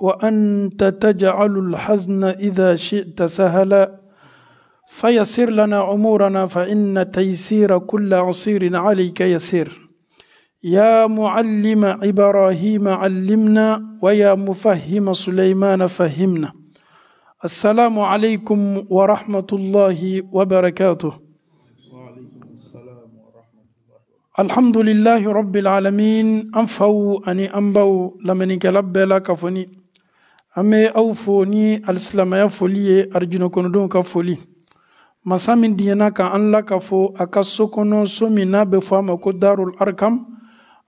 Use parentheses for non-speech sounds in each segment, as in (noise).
وأنت تجعل الحزن إذا شئت سهلا فيسر لنا أمورنا فإن تيسير كل عصير عليك يسير يا معلم إبراهيم علمنا ويا مفهم سليمان فهمنا السلام عليكم ورحمة الله وبركاته وعليكم السلام ورحمة الله الحمد لله رب العالمين أنفو أني أنبو لمن كلب لك فني ame bɛ aw fo ni alisilamaya foli ye arijinɛkɔnɔdenw ka foli masa min diɲɛna ka an la ka fɔ a ka so kɔnɔ so min n'a bɛ fɔ a ma ko darul arkam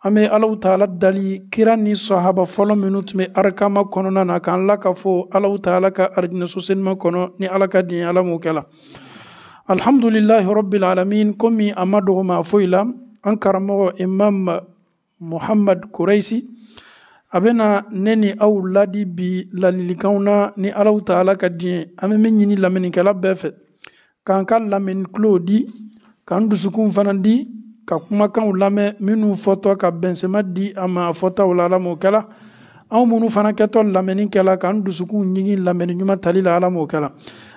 an bɛ alaw taala dali kira ni sahaba fɔlɔ minnu tun bɛ arkama kɔnɔna na k'an la ka fɔ alaw taala ka arijinɛ sosenima kɔnɔ ni ala ka diɲɛ ala m'o kɛla alhamdulilahi rabbil alamin komi a ma dɔgɔ foyi la an karamɔgɔ imam muhammad kureisi a bɛna ne ni aw ladi bi la na ni alaw taala ka diɲɛ an bɛ min ɲini lamɛnnikɛla bɛɛ fɛ k'an ka lamɛnni kulow di k'an dusukun fana di ka kumakanw lamɛn minnu fɔtɔ ka bɛnsɛma di a ma a fɔtaw la ala m'o kɛla anw minnu fana kɛtɔ lamɛnni kɛla k'an dusukun ɲigi lamɛnni ɲuman tali la ala kɛla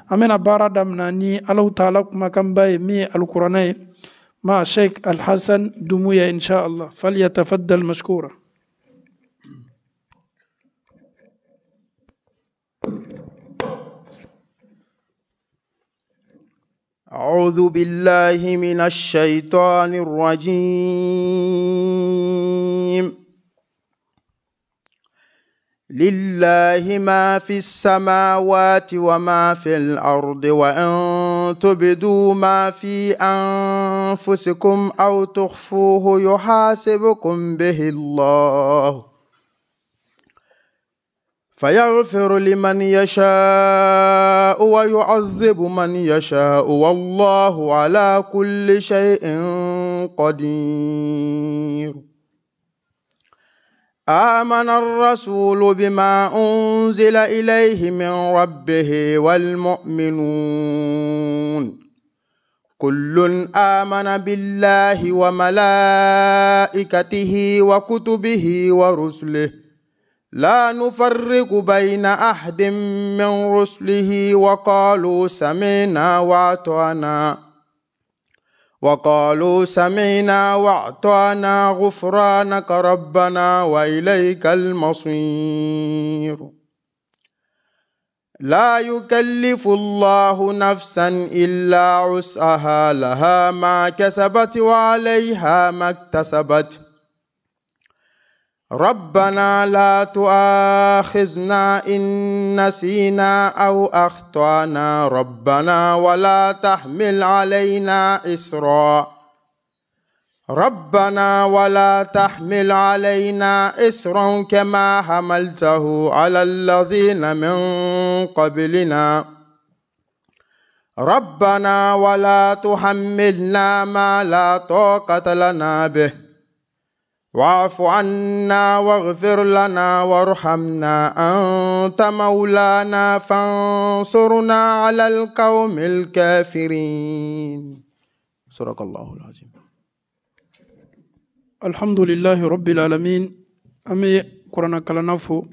an bɛna baara damina ni alaw taala kumakanba ye min ye alikuranɛ ye مع شيخ الحسن دموية إن شاء الله فليتفضل مشكورا أعوذ بالله من الشيطان الرجيم لله ما في السماوات وما في الأرض وإن تبدوا ما في أنفسكم أو تخفوه يحاسبكم به الله فيغفر لمن يشاء ويعذب من يشاء والله على كل شيء قدير آمن الرسول بما أنزل إليه من ربه والمؤمنون كل آمن بالله وملائكته وكتبه ورسله لا نفرق بين أحد من رسله وقالوا سمعنا وأطعنا وقالوا سمعنا وأعطانا غفرانك ربنا وإليك المصير لا يكلف الله نفسا إلا وسعها لها ما كسبت وعليها ما اكتسبت ربنا لا تؤاخذنا إن نسينا أو أخطأنا ربنا ولا تحمل علينا إسرا ربنا ولا تحمل علينا إسرا كما حملته على الذين من قبلنا ربنا ولا تحملنا ما لا طاقة لنا به واعف عنا واغفر لنا وارحمنا أنت مولانا فانصرنا على القوم الكافرين صدق الله العظيم الحمد لله رب العالمين أمي قرانا كلنا فو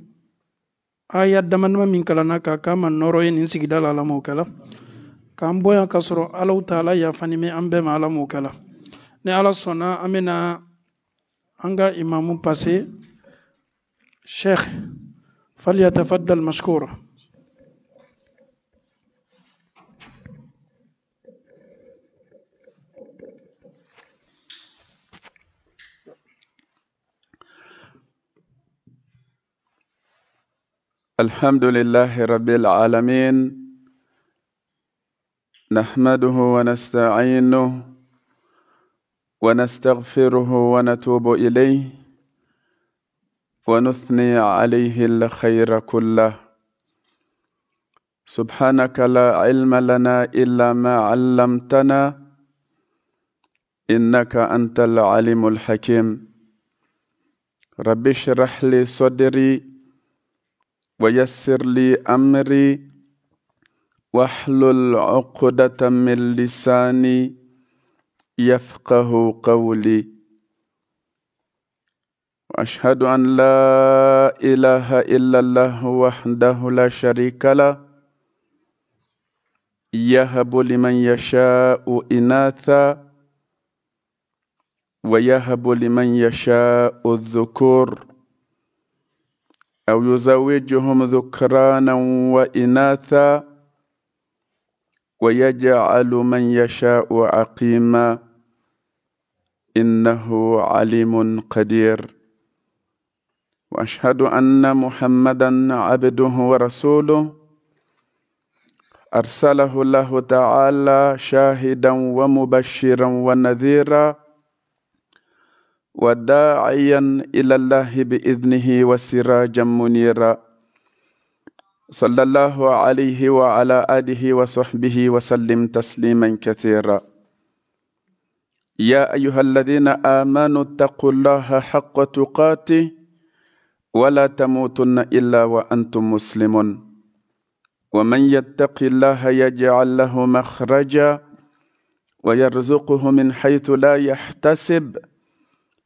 آية دمنا من كلنا كاما نوروين نسيك دال على موكلا بويا كسرو ألو تعالى يفني من أنبما على موكلا نعلى صنا أمينا أنجا إمام باسي شيخ فليتفضل مشكورا الحمد لله رب العالمين نحمده ونستعينه ونستغفره ونتوب اليه ونثني عليه الخير كله سبحانك لا علم لنا الا ما علمتنا انك انت العليم الحكيم رب اشرح لي صدري ويسر لي امري واحلل عقده من لساني يفقه قولي واشهد ان لا اله الا الله وحده لا شريك له يهب لمن يشاء اناثا ويهب لمن يشاء الذكور او يزوجهم ذكرانا واناثا ويجعل من يشاء عقيما انه عليم قدير واشهد ان محمدا عبده ورسوله ارسله الله تعالى شاهدا ومبشرا ونذيرا وداعيا الى الله باذنه وسراجا منيرا صلى الله عليه وعلى آله وصحبه وسلم تسليما كثيرا يا أيها الذين آمنوا اتقوا الله حق تقاته ولا تموتن إلا وأنتم مسلمون ومن يتق الله يجعل له مخرجا ويرزقه من حيث لا يحتسب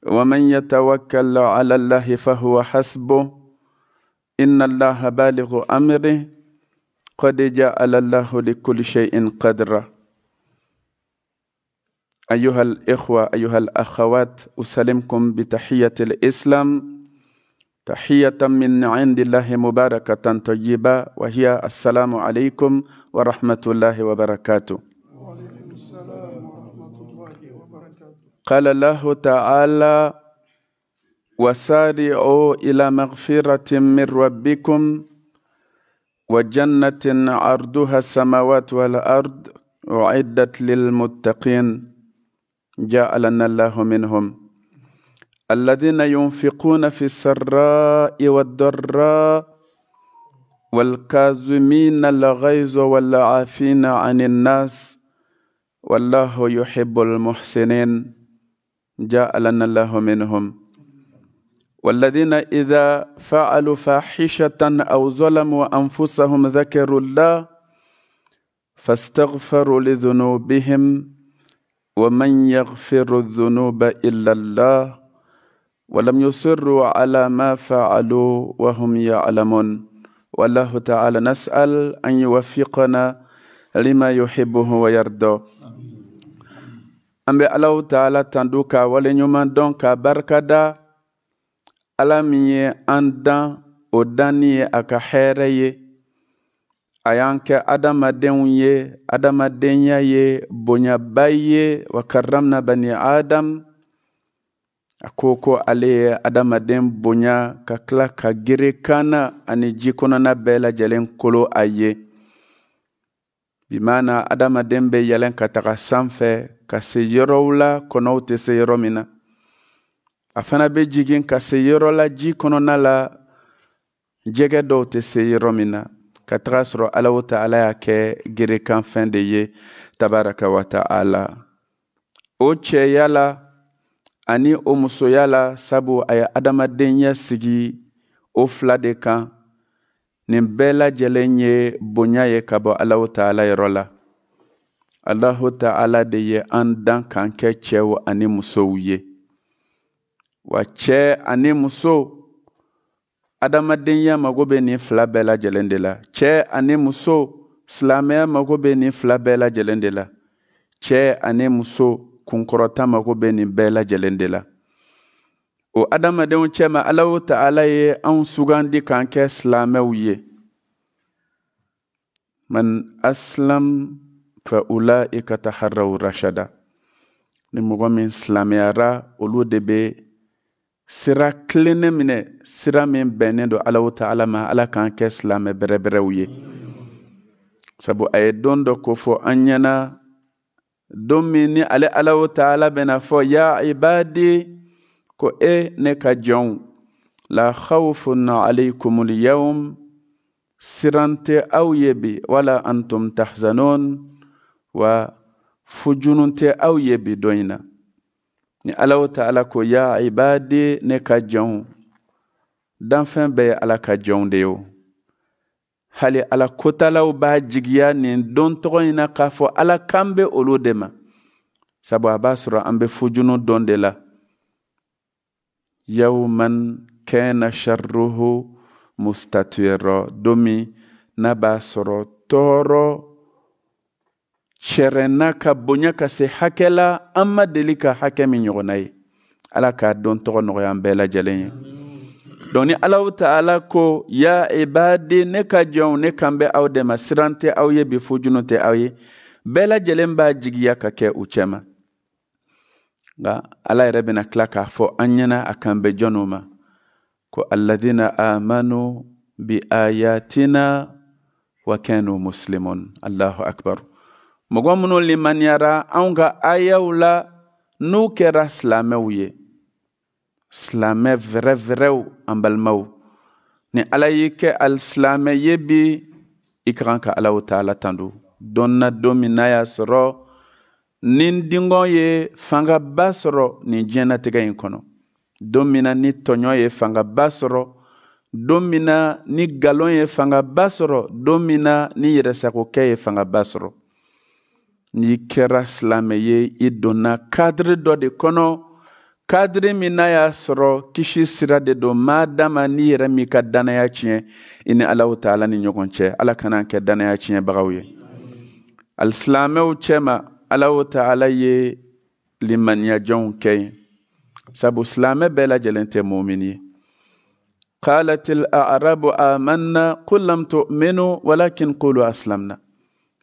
ومن يتوكل على الله فهو حسبه إن الله بالغ أمره قد جعل الله لكل شيء قدرا أيها الإخوة أيها الأخوات أسلمكم بتحية الإسلام تحية من عند الله مباركة طيبة وهي السلام عليكم ورحمة الله وبركاته وعليكم السلام ورحمة الله وبركاته قال الله تعالى وسارعوا إلى مغفرة من ربكم وجنة عرضها السماوات والأرض أعدت للمتقين جعلنا الله منهم الذين ينفقون في السراء والضراء والكاظمين الغيظ والعافين عن الناس والله يحب المحسنين جعلنا الله منهم والذين إذا فعلوا فاحشة أو ظلموا أنفسهم ذكروا الله فاستغفروا لذنوبهم ومن يغفر الذنوب إلا الله ولم يصروا على ما فعلوا وهم يعلمون والله تعالى نسأل أن يوفقنا لما يحبه ويرضى أمي الله تعالى تندوك ولنيما دونك بركدا ala min ye an dan o danni ye a ka hɛrɛ ye a y'an kɛ adamadenw ye adamadenya ye bonyaba ye wa karamna bani adam a ko ko ale ye adamaden bonya ka tila ka gere kana ani jikɔnɔna kɔnɔna bɛɛ lajɛlen kolo a ye bimana adamaden bɛ yɛlɛn ka taga sanfɛ ka se yɔrɔw la kɔnɔw tɛ se yɔrɔ min na a fana bɛ jigin ka se yɔrɔ la ji kɔnɔna la jɛgɛ dɔw tɛ se yɔrɔ min na ka taga sɔrɔ alaw ta ala y'a kɛ gerekanfɛn de ye tabaraka wa o cɛya la ani o musoya la sabu a ye adamadenya sigi o fila de kan nin bɛɛ lajɛlen ye bonya ye ka bɔ ta ala yɔrɔ la alahu ta'ala de ye an dan k'an kɛ cɛw ani musow ye wa cɛ ani muso adamadenya mago bɛ nin fila bɛɛ lajɛlen de la cɛ ani muso silamɛya mago bɛ nin fila bɛɛ lajɛlen de la cɛ ani muso kunkɔrɔta mago bɛ nin bɛɛ lajɛlen de la o adamadenw cɛma alahu taala ye anw sugandi k'an kɛ silamɛw ye man aslam fa ulaika taharraw rashada ni mɔgɔ min silamɛyara olu de bɛ sira kilennin minɛ sira min bɛnnen don alaw ala ma ala k'an kɛ silamɛ bɛrɛbɛrɛw ye sabu a ye don dɔ an ɲɛna don min ni ale ala bɛna fɔ ya ibadi ko e ne ka jɔnw la khawfun alaykum alyawm siran tɛ aw ye bi wala antum tahzanun wa fujunun tɛ aw ye bi na ni alaw ta ala ko ya ibadi ne ka jɔnw danfɛn bɛɛ ye ala ka jɔnw de ye hali ala kotalaw b'a jigiya nin don tɔgɔ in na k'a fɔ ala kan bɛ olu de ma sabu a b'a sɔrɔ an bɛ fujunu dɔn de la yawman kɛna sharruhu mustatiyɔrɔ domi n'a b'a sɔrɔ tɔɔrɔ sɛrɛnna ka bonya ka se hakɛ la an ma deli ka hakɛ min ɲɔgɔnna ye ala k'a dɔn tɔgɔ nɔgɔya an bɛɛ lajɛlen ye dɔnku ni alaw ta ala ko ya ibadi ne ka jɔnw ne kan bɛ aw dɛmɛ siran tɛ aw ye bi fojunu tɛ aw ye bɛɛ lajɛlen b'a jigiya ka kɛ u cɛma nka ala yɛrɛ bɛna tila k'a fɔ an ɲɛna a kan bɛ jɔnw ma ko alladina amanu bi ayatina wa kanu muslimun allahu akbaru mɔgɔ minnu limaniyara anw ka ayaw la n'u kɛra silamɛw ye silamɛ vɛrɛvɛrɛw an balimaw ni ala y'i kɛ alisilamɛ ye bi i ka kan ka alaw taala tanto don na don min n'a y'a sɔrɔ ni dingɔ ye fangaba sɔrɔ nin diɲɛnatigɛ in kɔnɔ don min na ni tɔɲɔ ye fangaba sɔrɔ don min na ni galon ye fangaba sɔrɔ don min na ni yɛrɛsagokɛ ye fangaba sɔrɔ n'i kɛra silamɛ ye i donna kadiri dɔ de kɔnɔ kadiri min n'a y'a sɔrɔ kisi sira de don maa dama n'i yɛrɛ min ka danaya tiɲɛ i ni alaw ta ala ni ɲɔgɔn cɛ ala kana kɛ danaya tiɲɛbagaw ye alisilamɛw cɛma alaw ta ala ye limaniyajɔnw kɛ ye sabu silamɛ bɛɛ lajɛlen tɛ mumini ye قالت الأعراب آمنا قل لم تؤمنوا ولكن قولوا أسلمنا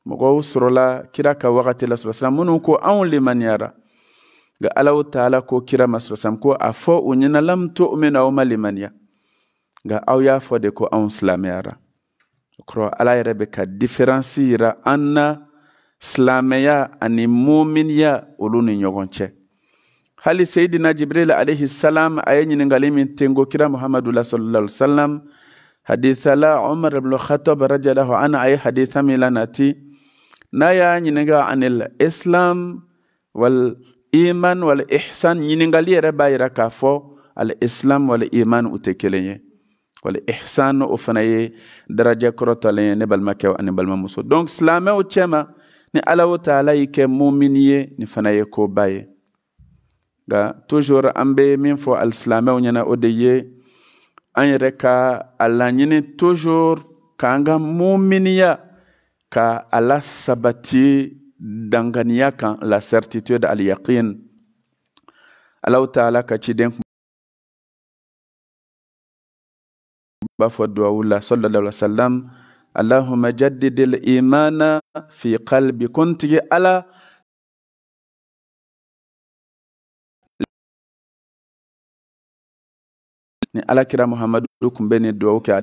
mɔgɔw sɔrɔla kira ka wagati la sɔrɔsira minnu ko anw limaniyara nka alaw taala ko kira ma sɔrɔsam ko a fɔ u ɲɛna lam tu'mina aw ma limaniya nka aw y'a fɔ de ko anw silamɛyara o kɔrɔ ala yɛrɛ bɛ ka diferansi yira an na silamɛya ani muminiya olu ni ɲɔgɔn cɛ hali seyidina jibril alayhi salam a ye ɲiningali min tengo kira muhamadu la sallallahu alaihi wasallam la umar ibn khattab radiyallahu anhu a ye haditha min lanati n'a y'a ɲininka anil islam wal iman wal ihsan ɲininkali yɛrɛ b'a yira k'a fɔ al islam wal iman u tɛ kelen ye wal ihsan o fana ye daraja kɔrɔtalen ye ne balimakɛw ani balimamuso donc silamɛw cɛma ni ala o taala y'i kɛ mumini ye nin fana ye koba ye nka toujours an bɛ min fɔ alisilamɛw ɲɛna o de ye an yɛrɛ ka a laɲini toujours k'an ka muminiya ka ala sabati danganiya kan la certitude al yaqin alaw taala ka ciden b'a fɔ duwawu la sallallahu alaihi wasallam allahumma jaddid al imana fi qalbi kuntigi ala ni alakira muhamadu kun bɛ ni duwawu kɛ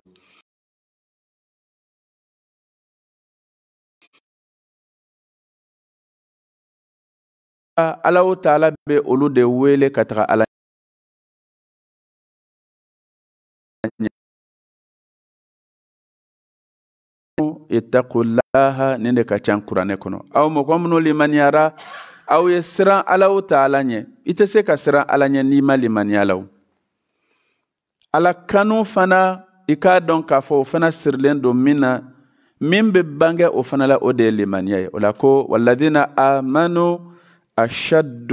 ala o taala be olu de wele ka taga ala ittaqullaha nin de ka can kuranɛ kɔnɔ aw mɔgɔ minnu limaniyara aw ye siran ala o taala ɲɛ i tɛ se ka siran ala ɲɛ n'i ma limaniya la ala kanu fana i k'a dɔn k'a fɔ o fana sirilen don min na min be bange o fana la o de ye limaniya ye o la ko waladina amanu أشد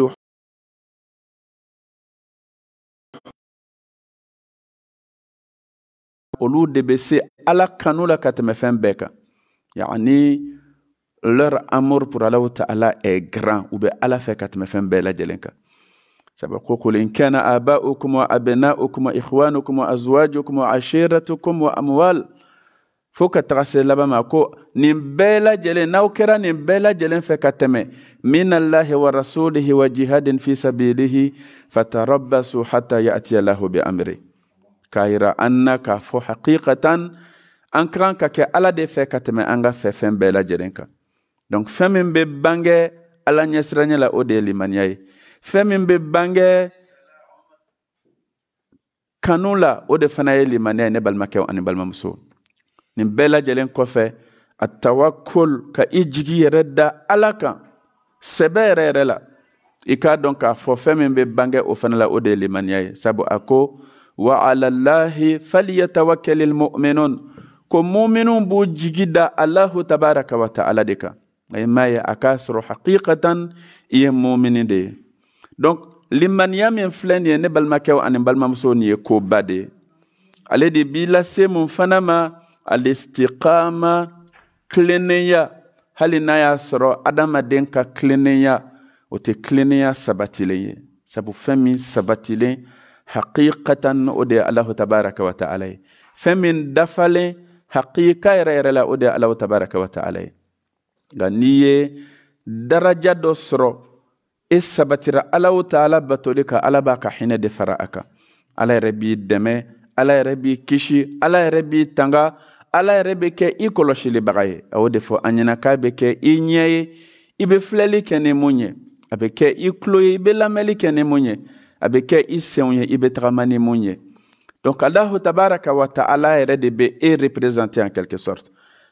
olu de bɛ se ala kanu la ka tɛmɛ fɛn bɛɛ kan yani leur amour pour Allah ta'ala est grand u bɛ ala fɛ ka tɛmɛ fɛn bɛɛ lajɛlen kan sabu ko qul in kana aba'ukum wa abna'ukum wa ikhwanukum wa azwajukum wa ashiratukum wa amwal fo ka taga se laban ma ko nin bɛɛ lajɛlen n'aw kɛra nin bɛɛ lajɛlen fɛ ka tɛmɛ minallahi wa rasulihi wa jihadin fi sabilihi fatarabbasu hatta ya'tiya lahu bi amri k'a yira an na k'a fɔ haqiqatan an ka kan ka kɛ ala de fɛ ka tɛmɛ an ka fɛ fɛn bɛɛ lajɛlen kan donc fɛn min bange ala ɲɛsiranya la o de ye limaniya ye fɛn min bange kanu la o de fana ye limaniya ye ne balimakɛw ani balimamusow nin bɛɛ lajɛlen kɔfɛ a tawakol ka i jigi yɛrɛ da ala kan sɛbɛ yɛrɛ yɛrɛ la i k'a dɔn k'a fɔ fɛn min bɛ bange o fana la o de ye limaniya ye sabu a ko wa alalahi faliyatawakali mu'minun ko mu'minun b'u jigi da alahu tabaraka wa ta'ala de kan a ye m'a ye a k'a sɔrɔ hakikatan i ye mu'mini de ye donc limaniya min filɛ nin ye ne balimakɛw ani balimamusow nin ye koba de ye ale de b'i lase mun fana ma alistiqama kilennenya hali n'a y'a sɔrɔ adamaden ka kilennenya o tɛ kilennenya sabatilen ye sabu fɛn min sabatilen haqiqatan o de ye alahu tabaraka wa taala ye fɛn min dafalen haqiqa yɛrɛ yɛrɛ la o de ye alahu tabaraka wa taala ye nka n'i ye daraja dɔ sɔrɔ e sabatira alahu taala batoli kan ala b'a ka hinɛ de fara a kan ala yɛrɛ b'i dɛmɛ ala yɛrɛ b'i kisi ala yɛrɛ b'i tanga ala yɛrɛ ikolo kɛ i kɔlɔsilibaga ye a y'o de fɔ an ɲɛna k'a kɛ i ɲɛ ye i filɛli kɛ ni mun ye a be kɛ i tulo ye ni a i senw ye i tagama donc Allah tabaraka wa taala yɛrɛ de e en quelque sorte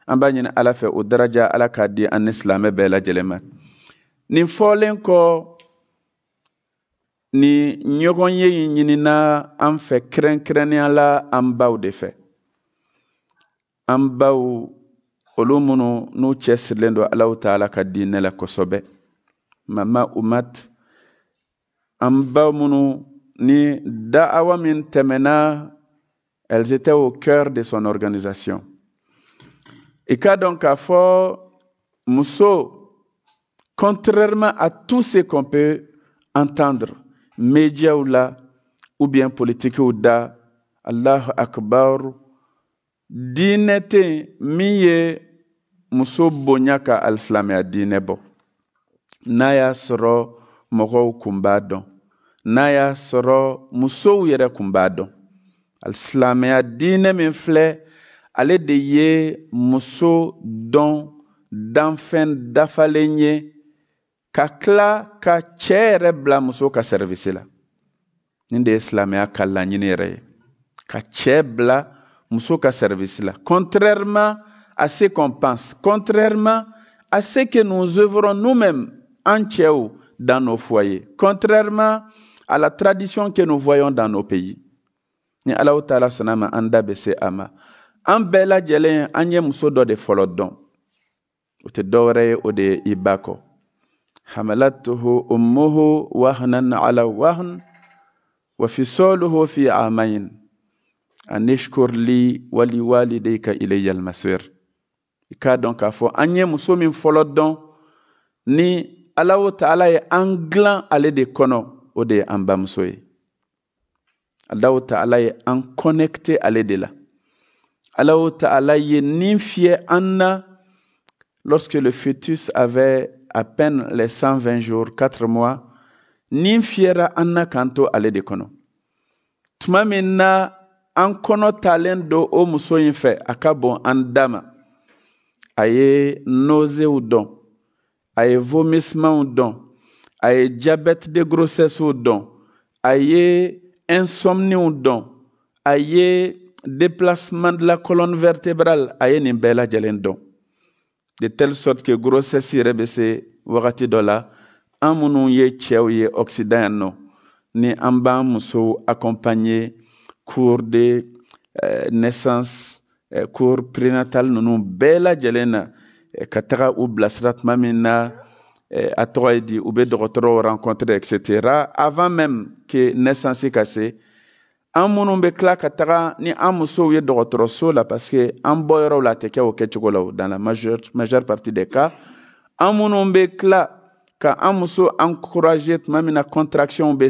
an b'a ɲini ala fɛ o daraja ala k'a di an ni silamɛ bɛɛ lajɛlen nin ni ɲɔgɔn ye ɲinina an fɛ yala la an baw an baw olu minnu n'u cɛ sirilen don alaw taala ka diinɛ la kosɛbɛ mama umat an baw minnu ni da min temena elles étaient au cœur de son organisation i ka dɔn k'a fɔ muso contrairement à tout ce qu'on peut entendre médiaw la ou bien politikiw da allahu akbar diinɛ tɛ yen min ye muso bonya ka alisilamɛya diinɛ bɔ n'a y'a sɔrɔ mɔgɔw kun b'a dɔn n'a y'a sɔrɔ musow yɛrɛ kun b'a dɔn alisilamɛya diinɛ min filɛ ale de ye muso dɔn danfɛn dafalen ye ka tila ka cɛ yɛrɛ bila muso ka sɛrivisi la nin de ye silamɛya ka laɲini yɛrɛ ye ka cɛ bila musoka service là. contrairement à ce qu'on pense contrairement à ce que nous œuvrons nous-mêmes en chéou dans nos foyers contrairement à la tradition que nous voyons dans nos pays ni ala taala sɔnna ma an da bɛ se a ma de folodon. dɔn o tɛ dɔwɛrɛ o de ibako. hamalatuhu ummuhu wahnan ala wahn wa fisɔluhu fi amayin anishkur li wali walidayka ilayya almasir i k'a dɔn k'a fɔ an muso min ni ala taala ye an ale de kono o de ye an ye ala taala ye an ale de la ala taala ye nin lorsque le fœtus avait à peine les 120 jours 4 mois nin anna kanto ale de kono tuma minna an kɔnɔ talen do o muso a ka bon an da ma a ye nozew dɔn a diabète de grossesse ou don, ye insomnie ou don, ye déplacement de la colonne vertébrale a ye nin bɛɛ de telle sorte que grossesse yɛrɛ bɛ wagati dɔ la an ye cɛw ye occident ni amba b'an cours de euh, naissance euh, cours prénatal nous nous lajɛlen na euh, ka taga u mamina à min na a tɔgɔ ye di u rencontre etc avant même que naissance ka se an minnu bɛ tila ni an musow ye dɔgɔtɔrɔso la parce que an bɔyɔrɔw la teka tɛ dans la majeure, majeure partie des cas en minnu bɛ tila ka an muso encourager mamina na contraction bɛ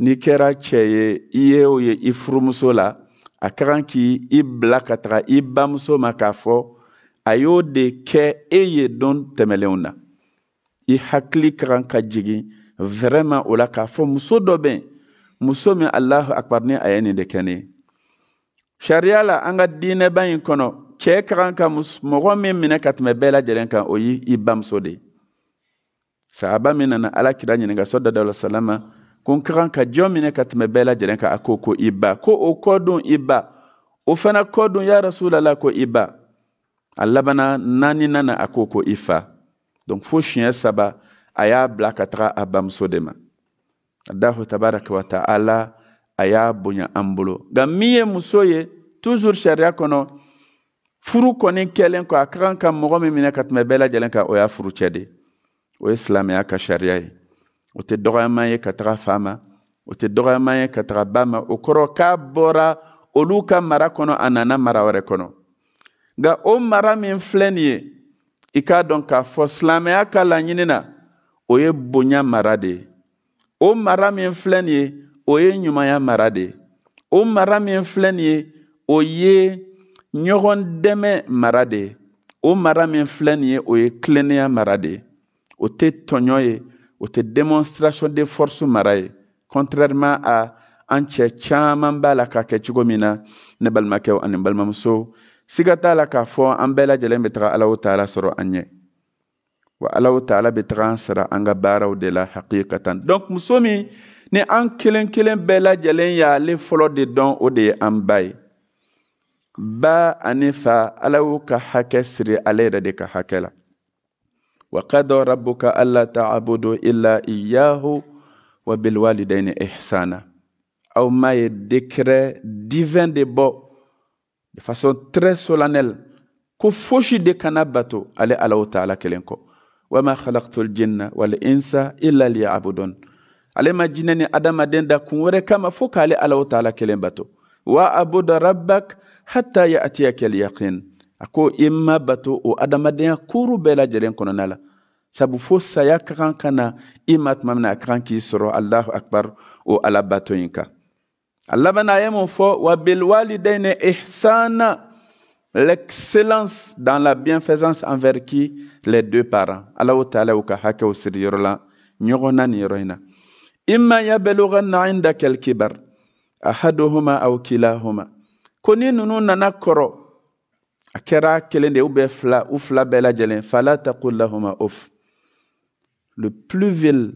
n'i kɛra cɛ ye i ye o ye i furumuso la a ka kan k'i i bila ka taga i bamuso ma k'a fɔ a y'o de kɛ e ye don tɛmɛlenw na i hakili ka kan ka jigin vɛrɛma o la k'a fɔ muso dɔ bɛ muso min alahu akbar ni a ye nin de kɛ ne ye sariya la an ka diinɛba in kɔnɔ cɛ ka kan ka mɔgɔ min minɛ ka tɛmɛ bɛɛ lajɛlen kan o y'i bamuso de ye sahaba min nana alakira ɲininka sɔdadaw salama ko n ka kan ka jɔn minɛ ka tɛmɛ bɛɛ lajɛlen kan a ko ko i ba ko o kɔ dun i ba o fana kɔ dun ya rasulala ko i ba a labana naaninan na a ko ko i fa donc fo siɲɛ saba a y'a bila ka taga a bamuso de ma allahu tabaraka wa taala a y'a bonya an bolo nka min ye muso ye toujours sariya kɔnɔ furu kɔni kɛlen kɔ a ka kan ka mɔgɔ min minɛ ka tɛmɛ bɛɛ lajɛlen kan o y'a furucɛ de o ye silamɛya ka sariya ye o tɛ dɔgɔyaman ye ka taga fa ma o tɛ dɔgɔyama ye ka taga ba ma o kɔrɔ k'a bɔra olu ka mara kɔnɔ a nana mara wɛrɛ kɔnɔ nga o mara min filɛ nin ye i k'a dɔn k'a fɔ silamaya ka laɲini na o ye bonya mara de ye o mara min filɛ nin ye o ye ɲumanya mara de ye o mara min filɛ nin ye o ye ɲɔgɔn dɛmɛ mara de ye o mara min filɛ nin ye o ye kilennenya mara de ye o tɛ tɔɲɔ ye ou te démonstration de force mara contrairement à anche cɛ caman la k'a kɛ cogo min ne balimakɛw ani balimamuso la k'a fɔ wa ala taala betra taga an de la hakikatan donc muso min ni an kelen kelen bɛɛ lajɛlen de ba anifa ba ani ala e de ka وقضى ربك ألا تعبدوا إلا إياه وبالوالدين إحسانا أو ما décret divin de bord de façon très solennelle ko fosi de kana bato ale alahu taala kelen kɔ wama khalaktu ljinna walinsa illa liyabudun ale ma jinɛ ni adamaden da kun wɛrɛ kama fo k'ale alahu taala kelen bato wa abuda rabbak hatta yatiyaka lyaqin a ko i ma o kuru bɛɛ lajɛlen kɔnɔna la sabu fo saya ka kan allahu akbar o ala bato in kan a laban na a l'excellence dans la bienfaisance envers qui les deux parents ala o taala y'u ka hakɛw siri yɔrɔ la ɲɔgɔn na nin yɔrɔ in na imma yabeluganna indaka alkibar ahaduhuma aw kilahuma ko ni nana a kɛra kelen de ou bien fila u fila bɛɛ lajɛlen fala taqul lahuma uf le plus vil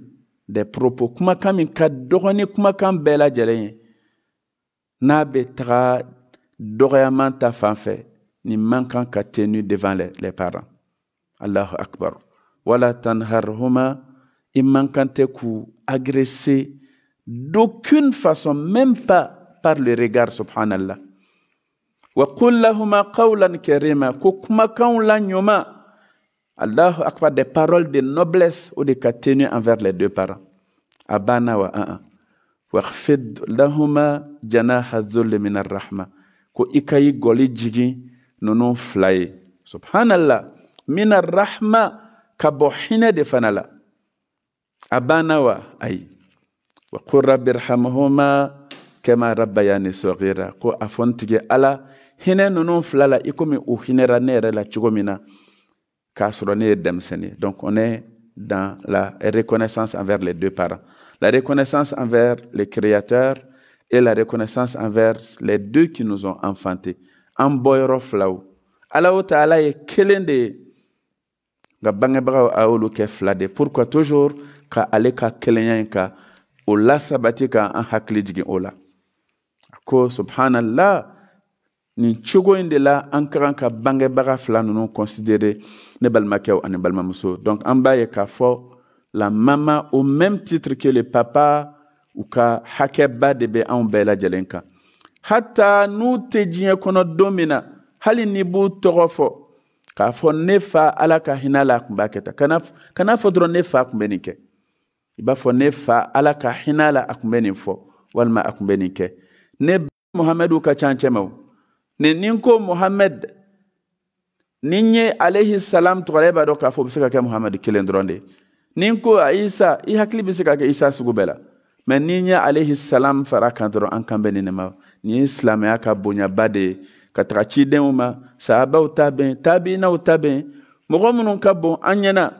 des propos kumakan min ka dɔgɔ ni kumakan bɛɛ lajɛlen ye n'a bɛ taga dɔgɔyaman ta fan fɛ nin ka tenu devant les, parents allahu akbar wala tanharhuma i man kan tɛ k'u agresser d'aucune façon même pas par le regard subhanallah وقل لهما قولا كريما كوكما كون لا نيوما الله اكبر دي بارول دي نوبلس او دي كاتينيو انفير لي دو بارون ابانا وا ان ان واخفض لهما جناح الذل من الرحمه كو ايكاي غولي جيجي نونو فلاي سبحان الله من الرحمه كبوحينه دي فنالا ابانا وا اي وقل رب ارحمهما كما ربياني صغيرا كو افونتيجي الله hinɛ ninnu fila la i komi o hinɛra ne yɛrɛ la cogo min na ne ye donc on est dans la reconnaissance envers les deux parents la reconnaissance envers le créateur et la reconnaissance envers les deux qui nous ont enfantés an bɔyɔrɔ filaw ala ta ala ye kelen de ye nka bangebagaw a de pourquoi toujours ka ale ka kelenya in kan o lasabati ka an hakili jigin o subhanallah nin cogo in de la an ka kan ka bangebaga fila ninnu considéré ne balimakɛw ani balimamuso donc an b'a ye k'a fɔ la mama au même titre que le papa u ka hakɛba de be anw bɛɛ lajɛlen kan hata n'u tɛ diɲɛ kɔnɔ don min na hali n'i b'u tɔgɔ fɔ k'a fɔ ne fa ala ka hinɛ la a b'a kɛ kana kana fɔ dɔrɔn ne fa tun bɛ nin kɛ i b'a fɔ ne fa ala ka hinɛ la a tun bɛ nin fɔ walima a tun bɛ nin kɛ ne muhamɛdu ka ca an nin ni n ko muhamɛd ni n ye alayhi salam tɔgɔla e b'a dɔn k'a fɔ o bɛ se ka kɛ muhamɛd kelen dɔrɔn de ni n ko isa i hakili bɛ se ka kɛ isa sugu bɛɛ la mɛ ni n ye alayhi salam fara kan dɔrɔn an kan bɛ nin de ma nin ye silamɛya ka bonyaba de ye ka taga cidenw ma sahabaw ta bɛn tabiinaw ta bɛn mɔgɔ minnu ka bon an ɲɛna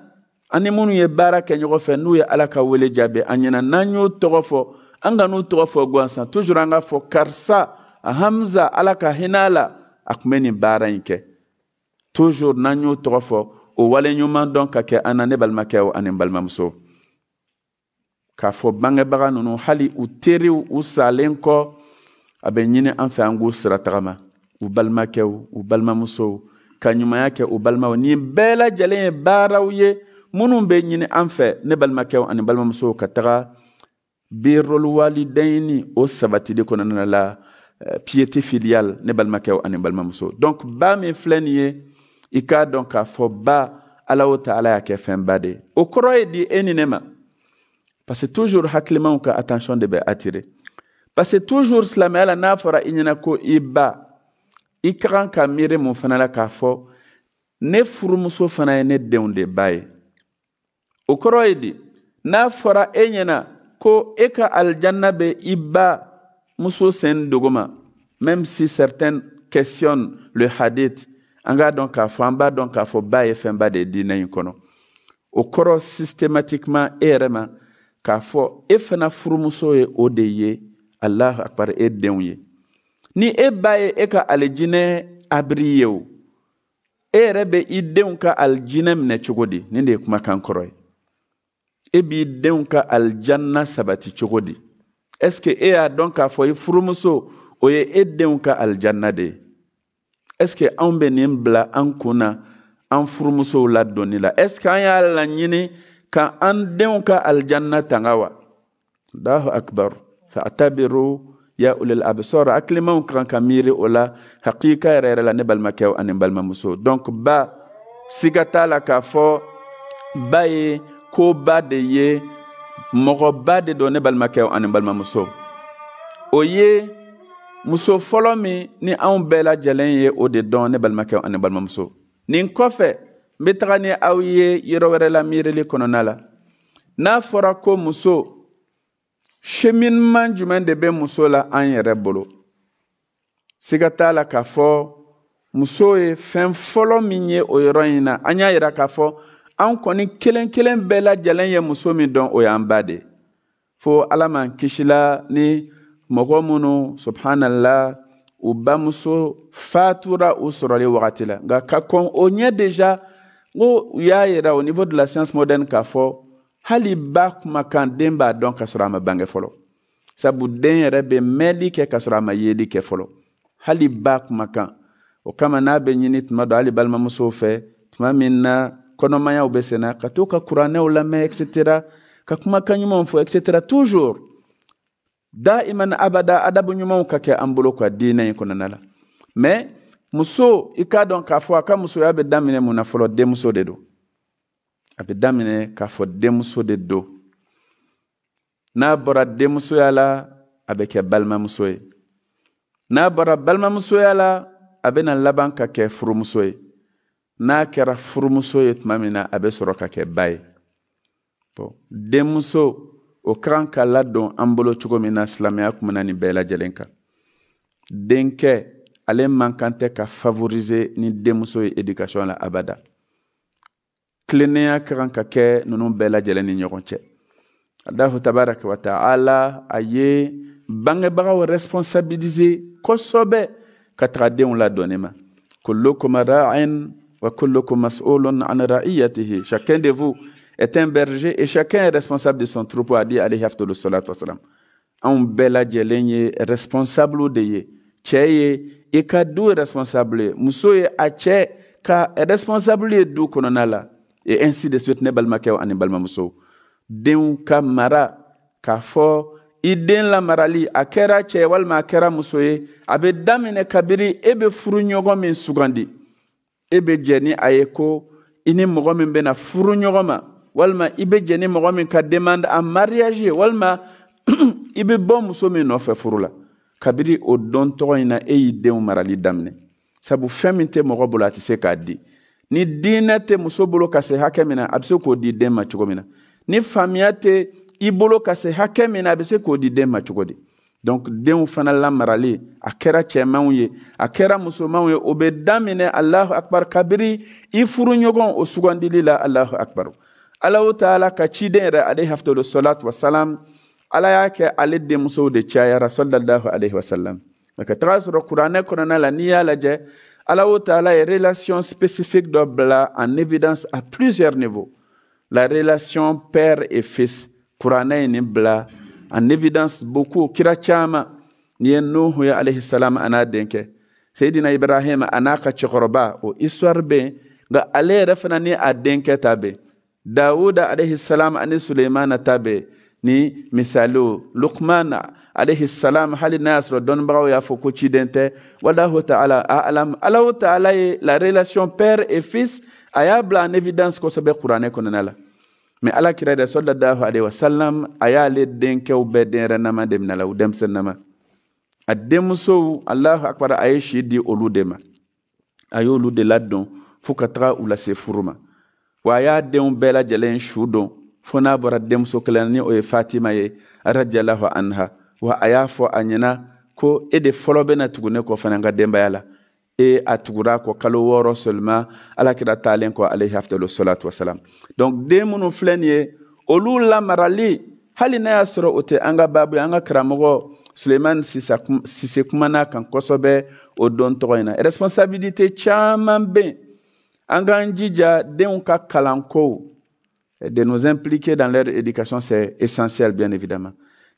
ani minnu ye baara kɛ ɲɔgɔn fɛ n'u ye ala ka wele jaabi an ɲɛna n'an y'o tɔgɔ fɔ an ka n'u tɔgɔ fɔ gansan toujours an ka fɔ karisa a hamza ala ka hinɛ a la a tun bɛ nin baara in kɛ toujours n'an y'o tɔgɔ fɔ o waleɲuman dɔn ka kɛ an na ne balimakɛw ani n balimamuso k'a fɔ bangebaga ninnu hali u teriw u salen kɔ a bɛ ɲini an fɛ an k'u sira tagama u balimakɛw u balimamusow ka ɲumanya kɛ u balimaw nin bɛɛ lajɛlen ye baaraw ye minnu bɛ ɲini an fɛ ne balimakɛw ani balimamusow ka taga birolwalidɛɲini o sabatili kɔnɔna la piété euh, filiale ne balimakɛ o ani muso. donc ba mi ikadon ika donc ba ala o ala y'a kɛ de o di eninema, eh, parce que toujours hakilimaw ka attention de bɛ attirer parce que toujours slamé nafora n'a i ko iba, ba ka miré mon la k'a ne ne muso fana ene ne de o di n'a ko eka aljannabe alijanna iba muso sen dogoma même si certaines questionnent le hadith anga donc dɔn k'a donc an b'a de dina diinɛ in systématiquement e ma k'a fɔ e fana furumuso ye Allah akbar e deunye. ni e eka aljine e ka alijinɛ abiri ye e rebe ideunka i de e b'i ka sabati chogodi. eske ce que e y'a dɔn k'a fɔ i furumuso o ye e denw ka alijanna de eske est-ce que anw bɛ nin bila an kun na an furumusow la la est an y'a laɲini ka an denw ka alijanna tanga wa allahu akbar fa'tabiru ya ulil absar hakilimaw kan ka miiri o la hakika yɛrɛ yɛrɛ la ne balimakɛw ani balimamuso donc ba siga t'a la k'a fɔ ba ye ba de ye mɔgɔba de don ne balimakɛw ani balimamuso o ye muso fɔlɔ min ni anw bɛɛ lajɛlen ye o de dɔn ne balimakɛw ani balimamuso nin kɔfɛ n bɛ taga ni aw ye yɔrɔ wɛrɛ la miirili kɔnɔna la n'a fɔra ko muso semiman jumɛn de bɛ muso la an yɛrɛ bolo siga t'a la k'a fɔ muso ye fɛn fɔlɔ min ye o yɔrɔ in na an y'a yira k'a fɔ an kɔni kelen kelen bɛɛ lajɛlen ye muso min dɔn o y'an ba de fo ala man kisila ni mɔgɔ minnu subhanallah u bamuso fatura u sɔrɔli wagati la nka ka kɔn o ɲɛ deja ko u y'a yira au niveau de la science moderne k'a fɔ hali ba kumakan den b'a dɔn ka sɔrɔ a ma bange fɔlɔ sabu den yɛrɛ bɛ mɛnli kɛ ka sɔrɔ a ma yeli kɛ fɔlɔ hali ba kumakan o kama n'a bɛ ɲini tuma dɔ hali balimamusow fɛ tuma min na kɔnɔmayaw bɛ besena ka to ka kuranɛw lamɛn etc ka kumakan ɲumanw fɔ etc toujours daiman abada adabu ɲumanw ka kɛ an bolo ka diinɛ kɔnɔna la mais muso i k'a dɔn k'a fɔ a ka musoya bɛ daminɛ mun na fɔlɔ denmuso de don a bɛ daminɛ k'a fɔ denmuso de don n'a bɔra denmusoya la a bɛ kɛ balimamuso ye n'a bɔra balimamusoya la a bɛna laban ka kɛ furumuso ye n'a kɛra furumuso ye tuma min na a bɛ sɔrɔ ka kɛ ba ye denmuso o ka kan ka ladon an bolo cogo min na silamɛya kumana nin bɛɛ lajɛlen kan denkɛ ale man kan tɛ ka favoriser ni denmuso ye éducation la abada tilennenya ka kan ka kɛ ninnu bɛɛ lajɛlen ni ɲɔgɔn cɛ alahu tabaraka wa taala a ye bangebagaw responsabiliser kosɛbɛ ka taga denw ladɔnni ma kullukum ra'in Chacun de vous est un berger et chacun est responsable de son troupeau, a dit alayhi afdalu salatu wasalam. Anw bɛɛ responsable de ye. Cɛ Et i ka responsable Moussoye a cɛ ka responsable de du kononala » Et ainsi de suite ne balimakɛw ani balimamusow. Denw ka mara k'a marali i la marali »« a kɛra walma muso e, kabiri ebe furu min e bɛ jɛ ni a ye ko i ni mɔgɔ min bɛna furu ɲɔgɔn ma walima i bɛ jɛ ni mɔgɔ min ka demande en mariage ye walima (clears throat) i bɛ bɔ muso min nɔfɛ furu la kabiri o don tɔgɔ in na e y'i denw marali daminɛ sabu fɛn min tɛ mɔgɔ bolo a tɛ se k'a di ni diinɛ tɛ muso bolo ka se hakɛ min na a bɛ se k'o di den ma cogo min na ni faamuya tɛ i bolo ka se hakɛ min na a bɛ se k'o di den ma cogo di donc denw fana lamarali akera kɛra cɛmanw akera a kɛra musomanw ye akbar kabiri i furu o sugandili la alahu akbar alahu taala ka ciden yɛrɛ salatu wasalam ala y'a kɛ ale denmusow de cayara sallallahu alayhi wasallam ka taga sɔrɔ la n'i y'a lajɛ alahu taala relation spécifique dɔ bila en évidence à plusieurs niveaux la relation père et fils kuranɛ ye en évidence beaucoup kira Chama, ni nous, nuhu ya, alayhi salam ana denke sayidina ibrahim a ka o histoire ga ga ale ni a tabe. alayhi salam ani ni misalu. lukmana alayhi salam hali n'a y'a sɔrɔ y'a fɔ ko ala taala taala la relation père et fils a y'a en évidence kosɛbɛ kuranɛ e mais alakira da sallallahu alaihi wasallam a y'ale denkɛw bɛɛ denɲɛrɛnnama de minɛ la u denmisɛnninama a denmusow alahu akbar a ye si di olu de ma a y'olu de ladon fo ka taga u lase furu ma wa a y'a denw bɛɛ lajɛlen su don fo n'a bɔra denmuso kelen ni o ye fatima ye radialahu anha wa a y'a fɔ a ɲɛna ko e de fɔlɔ bɛna tugu ne kɔ fana n ka denbaya la et a tugura kɔ kalo wɔɔrɔ seulement alakira taalen kɔ alayhi afdalu salatu wasalam donc den minnu filɛ nin ye olu lamarali hali n'a y'a sɔrɔ o tɛ an ka si ye an ka karamɔgɔ kumana kan kosɛbɛ o don tɔgɔ na responsabilité caman bɛ an k'an jija ka kalanko de nous impliquer dans leur éducation c'est essentiel bien évidemment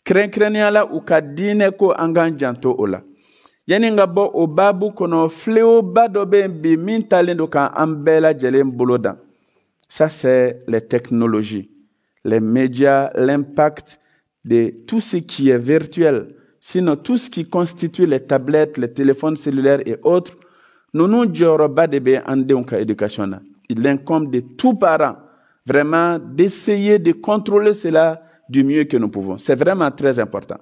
kɛrɛnkɛrɛnnenya la u ka diinɛ ko an janto ça c'est les technologies les médias l'impact de tout ce qui est virtuel sinon tout ce qui constitue les tablettes les téléphones cellulaires et autres nous nous de bɛ an ka il incombe de tout parent vraiment d'essayer de contrôler cela du mieux que nous pouvons c'est vraiment très important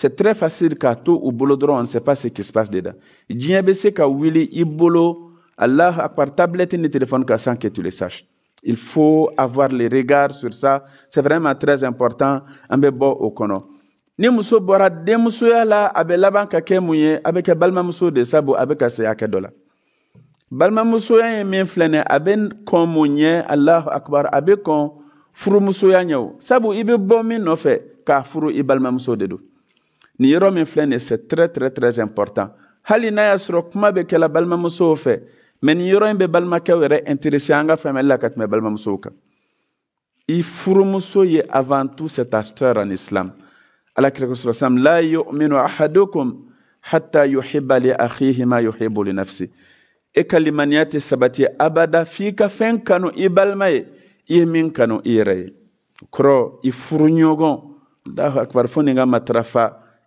c'est très facile car tout u bolo on ne sait pas ce qui se passe dedans. Diɲɛ bɛ se ka wuli i bolo Allah akbar tablette ni téléphone ka sans que tu le saches. Il faut avoir les regards sur ça. C'est vraiment très important. Ambe bo okono. Ni muso bɔra denmusoya la a bɛ laban ka kɛ mun ye a bɛ de sabu a bɛ ka se hakɛ dɔ la. balimamusoya ye min filɛ nin a bɛ kɔn akbar a bɛ kɔn furumusoya ɲɛ o sabu ibe bɛ bɔ min nɔfɛ k'a furu i balimamuso de don nin yɔrɔ min filɛ nin c'est très très très important hali n'a y'a sɔrɔ kuma bɛ kɛla balimamusow fɛ mɛ nin yɔrɔ in bɛ balimakɛw yɛrɛ intéressé an ka faamuyali la avant tout cet ta en islam ala ko sam la yu'minu ahadukum hatta yuhibba li akhihi ma yuhibbu li nafsi e ka sabati abada f'i ka fɛn kanu i balima ye i ye min kanu i yɛrɛ ye kɔrɔ akbar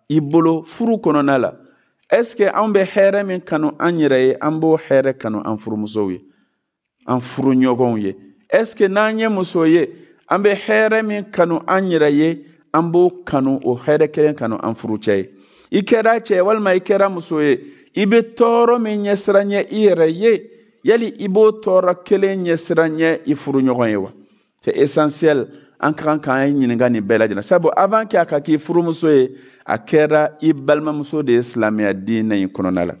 i bolo furu kɔnɔna la ɛseke anw bɛ hɛrɛ min kanu an yɛrɛ ye an b'o hɛrɛ kanu an furumusow ye an furu ye ɛseke n'an ye muso ye an be hɛrɛ min kanu an yɛrɛ ye an b'o kanu o hɛrɛ kelen kanu an furucɛ ye i kɛra cɛ walima i kɛra muso ye i be tɔɔrɔ min ɲɛsiran ɲɛ i yɛrɛ ye yali i b'o tɔɔrɔ kelen ɲɛsiran ɲɛ i furuɲɔgɔn ye wa c'est essentiel an kan k'an ye ɲininka nin bɛɛ lajɛlen sabu avant k'a ka k'i furumuso ye a kɛra i balimamuso de ye silamɛya diinɛ in kɔnɔna la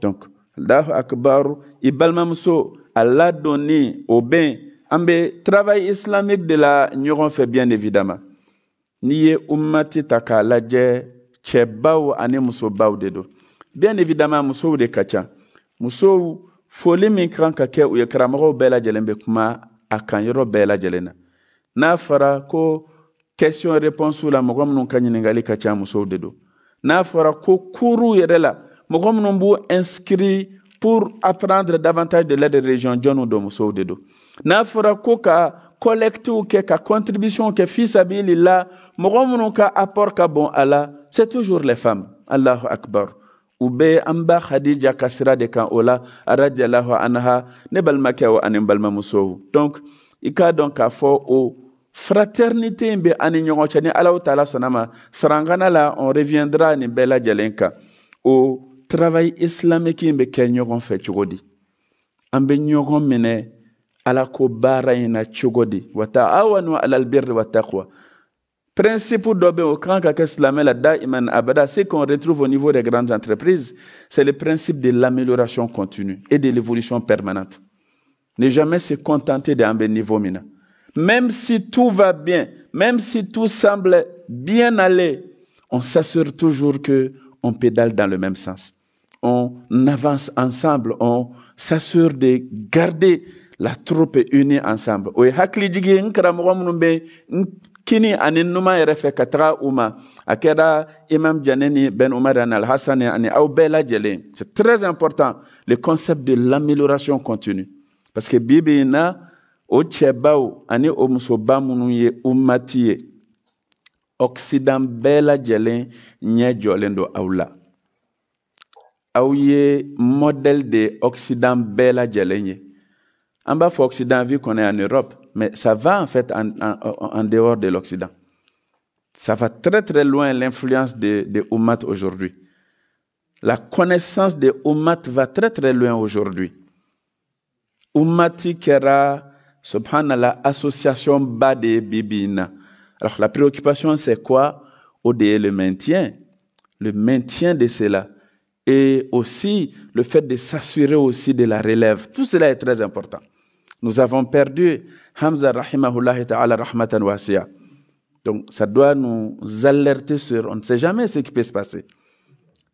donc allahu akbar i balimamuso a ladonni o bɛn an bɛ travail islamique de la ɲɔgɔn fɛ bien évidemment n'i ye ummati ta k'a lajɛ cɛbaw ani musobaw de don bien évidemment musow de ka ca musow foli min kan ka kɛ u ye karamɔgɔw bɛɛ lajɛlen bɛ kuma a kan yɔrɔ bɛɛ lajɛlen na n'a fɔra ko question réponse la mɔgɔ minnu ka ɲininkali ka ca musow n'a fɔra ko kuru yɛrɛ la mɔgɔ minnu b'u inscrit pour apprendre davantage de l'aide région jono don musow de n'a fɔra ko ka collectew kɛ ka contribution kɛ fisabili la mɔgɔ minnu ka apport ka bon a la c'est toujours les femmes allahu akbar u be an ba hadija ka sira de kan o la arajalahu anha ne balimakɛw ani balimamusow donc i k'a dɔn k'a o fraternité in bɛ an ala ɲɔgɔn cɛ ni sarangana la on reviendra nin bɛɛ lajɛlen o travail islamique in bɛ kɛ ɲɔgɔn fɛ cogo di an bɛ ala ko baara in na cogo di wa taawanu alal principe dɔ be o kan ka daiman abada ce qu'on retrouve au niveau des grandes entreprises c'est le principe de l'amélioration continue et de l'évolution permanente ne jamais se contenter d'un niveau mina même si tout va bien, même si tout semble bien aller, on s'assure toujours que on pédale dans le même sens. On avance ensemble, on s'assure de garder la troupe unie ensemble. c'est très important le concept de l'amélioration continue parce que Bibi o cɛbaw ani o musoba minnu ye umati ye ɔkisidan bɛɛ lajɛlen ɲɛ jɔlen don aw de Occident ɔkisidan bɛɛ lajɛlen ye an b'a fɔ ɔkisidan en europe mais ça va en fait en, en, dehors de l'occident ça va très très loin l'influence de, de aujourd'hui la connaissance de Umat va très très loin aujourd'hui Umati kera. Subhanallah, association Bibina. Alors la préoccupation, c'est quoi Ode le maintien. Le maintien de cela. Et aussi le fait de s'assurer aussi de la relève. Tout cela est très important. Nous avons perdu Hamza Rahimahullah Ta'ala Rahmatan Wasiya. Donc ça doit nous alerter sur, on ne sait jamais ce qui peut se passer.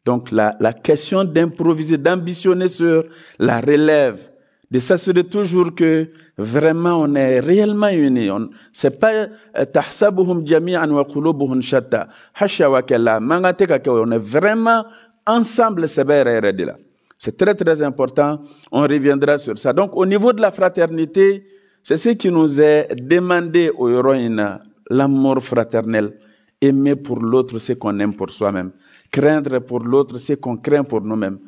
Donc la, la question d'improviser, d'ambitionner sur la relève, de s'assurer toujours que vraiment on est réellement unis. On, c'est pas euh, tahsabuhum jami'an wa qulubuhum shatta. Hasha wa kalla. Mangate on est vraiment ensemble c'est là. C'est très très important. On reviendra sur ça. Donc au niveau de la fraternité, c'est ce qui nous est demandé au Yoroina, l'amour fraternel. Aimer pour l'autre ce qu'on aime pour soi-même. Craindre pour l'autre ce qu'on craint pour nous-mêmes.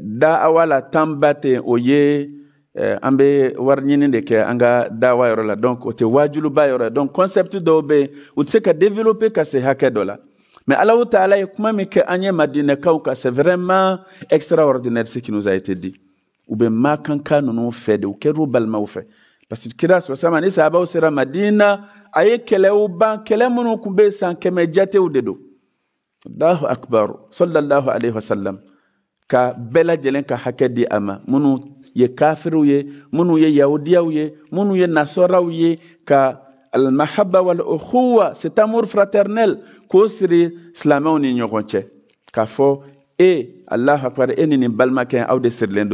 Da la tambate oye, eh, ambe, ye an wari ɲini de kɛ an ka daawa la donc o tɛ waajuluba yɔrɔ donc concept dɔw be yen u tɛ se ka développer ka se hakɛ la mais Alahu taala ye kuma min kɛ an ye madinakaw ka c'est vraiment extraordinaire ce qui nous a été dit u makanka maakankan ninnu de u kɛr'u balimaw fɛ parce que kira so ni sahabaw sera madina aye ye kɛlɛw ban kɛlɛ minnu sanke bɛ jate san kɛmɛ jatew de don Allahu akbar sallallahu alayhi wa sallam ka bɛɛ lajɛlen ka hakɛ di a ma minnu ye kafiriw ye minnu ye yahudiyaw ye minnu ye nasɔraw ye ka almahaba wal ukhuwa cet amour fraternel k'o siri silamɛw ni ɲɔgɔn cɛ k'a fɔ e allahu akbar e ni nin balimakɛ aw de sirilen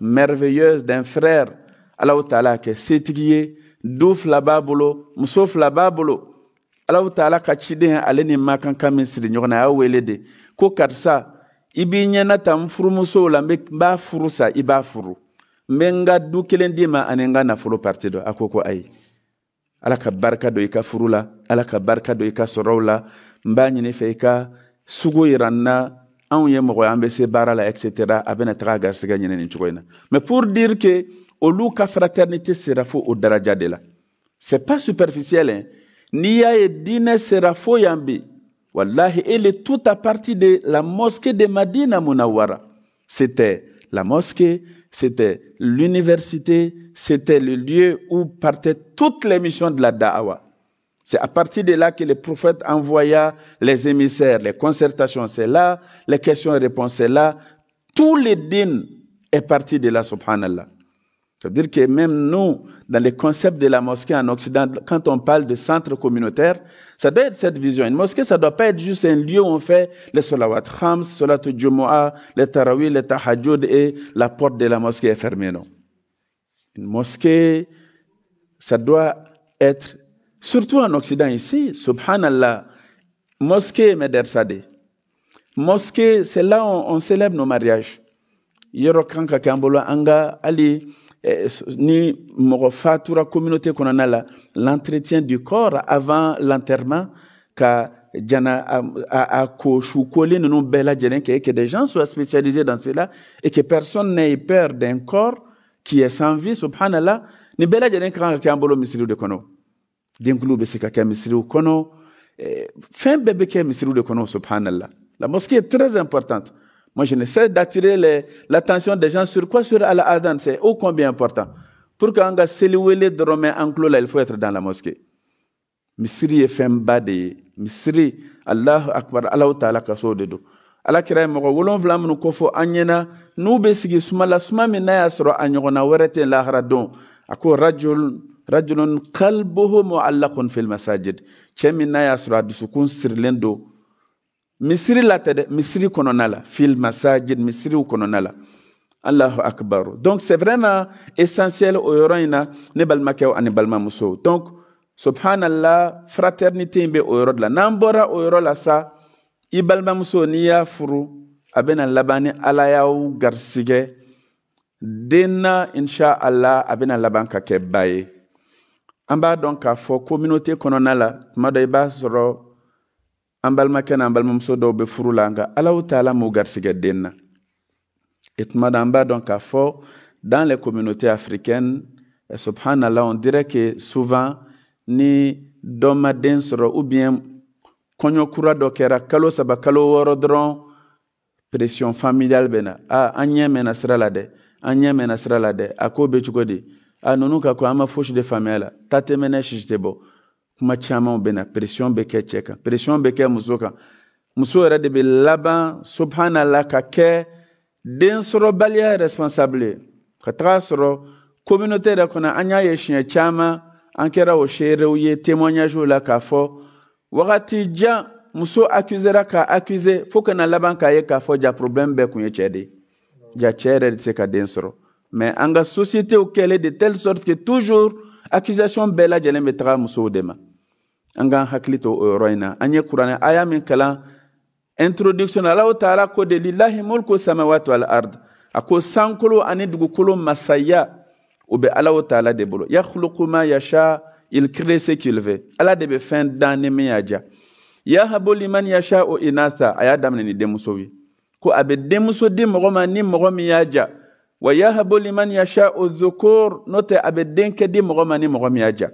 merveilleuse d'un frère alaw taala kɛ setigi ye du fila b'a bolo muso alaw taala ka ciden ale ni makan kan min siri ɲɔgɔn na a y'a wele de ko karisa i b'i ɲɛna ta n furumusow la n b'a furu sa i b'a furu n bɛ n ka du kelen d'i ma ani n ka nafolo pariti dɔ a ko ko ayi ala ka barika don i ka furu la ala ka barika don i ka sɔrɔw la n b'a ɲini fɛ i ka sugu yira n na anw ye mɔgɔ an bɛ se baara la etc a bɛna taga garisigɛ ɲini nin cogo in na mais pour dire que olu ka fraternité sera fo o daraja de la c'est pas superficiel hein Nia et sera wallahi elle est tout à partir de la mosquée de Madina Munawara. C'était la mosquée, c'était l'université, c'était le lieu où partaient toutes les missions de la da'awa. C'est à partir de là que le prophète envoya les émissaires, les concertations, c'est là, les questions-réponses, et c'est là. Tout le din est parti de là, subhanallah. C'est-à-dire que même nous, dans les concepts de la mosquée en Occident, quand on parle de centre communautaire, ça doit être cette vision. Une mosquée, ça ne doit pas être juste un lieu où on fait les salawat khams, salat jumu'ah, les tarawih, les tahajjud et la porte de la mosquée est fermée, non. Une mosquée, ça doit être, surtout en Occident ici, subhanallah, mosquée medersade. Mosquée, c'est là où on, célèbre nos mariages. Yero kanka kambolo anga ali eh, ni mɔgɔ fatura communauté kɔnɔna la l'entretien du corps avant l'enterrement ka jana a, a, ko su kolen ninnu bɛɛ lajɛlen kɛ que des gens soient spécialisés dans cela et que personne n'ait peur d'un corps qui est sans vie subhanallah ni bɛɛ lajɛlen kan ka kɛ an bolo misiriw de kɔnɔ denkuluw bɛ se ka kɛ misiriw kɔnɔ eh, fɛn bɛɛ bɛ kɛ misiriw de kɔnɔ subhanallah la mosquée est très importante moi, je ne cesse d'attirer l'attention des gens sur quoi Sur Al-Adhan, c'est ô combien important. Pour qu'on ga seliwele dorome enclos là, il faut être dans la mosquée. Misri est de Misri, Allahu Akbar, Allahu Ta'ala kaso de do. ala kira ye mɔgɔ wolonfila minnu kofɔ an ɲɛna n'u bɛ sigi suma la suma n'a rajul rajulun kalbuhu mu'allaqun fil masajid cɛ n'a dusukun misiri la tɛ dɛ misiri kɔnɔna la fil masajid misiriw kɔnɔna la Allahu akbar donc c'est vraiment essentiel o yɔrɔ in na ne balimakɛw ani balimamusow donc subhanallah fraternité in bɛ o yɔrɔ de la n'an bɔra o yɔrɔ la sa i balimamuso n'i furu a labani laban ni ala y'aw garisigɛ den na insha allah a laban ka kɛ ba ye an b'a la tuma b'a an balimakɛ n'an balimamuso dɔw bɛ furu la nka alaw taala m'u garisigɛ den na et tuma da an b'a dɔn k'a fɔ dans les communautés africaines eh, subhanallah on dirait que souvent ni dɔ ma den sɔrɔ ou bien kɔɲɔ dɔ kɛra kalo saba kalo wɔɔrɔ dɔrɔn pression familiale bɛ na a an ɲɛ mɛnna sira la dɛ an ɲɛ mɛnna sira la dɛ a ko bɛ cogo di a ninnu ka ko an ma fosi de faamuya la ta tɛ sisi tɛ bɔ kuma camanw bɛ na pression bɛ kɛ cɛ kan pression bɛ kɛ muso kan muso yɛrɛ de bɛ laban subhanala ka kɛ densɔrɔbaliya responsable ye ka taga sɔrɔ communauté yɛrɛ kɔnɔ an y'a ye siɲɛ caman an kɛra o seerew ye témoignagew la k'a fɔ wagati jan muso accusera ka accuse fo kana laban k'a ye k'a fɔ ja problème bɛɛ kun ye cɛ de ja cɛ yɛrɛ de se ka den sɔrɔ mais an ka sociétéw kɛlen de telle sorte que toujours accusation bɛɛ lajɛlen bɛ taga musow de ma an k'an hakili to uh, o yɔrɔ in na an ye kuranɛ aya min kalan introduction alaw taala ko de lillahi mulku samawati wal ard a ko sankolo ani dugukolo masaya o bɛ alaw taala de bolo yakhluqu ma yasha il crée ce qu'il veut ala de bɛ fɛn dan ni min y'a ja yahabu liman yasha o inatha a y'a daminɛ ni denmusow ye ko a bɛ denmuso di mɔgɔ ma ni mɔgɔ min y'a ja wa yahabu liman yasha o dhukur n'o tɛ a bɛ denkɛ di mɔgɔ ma ni mɔgɔ min y'a ja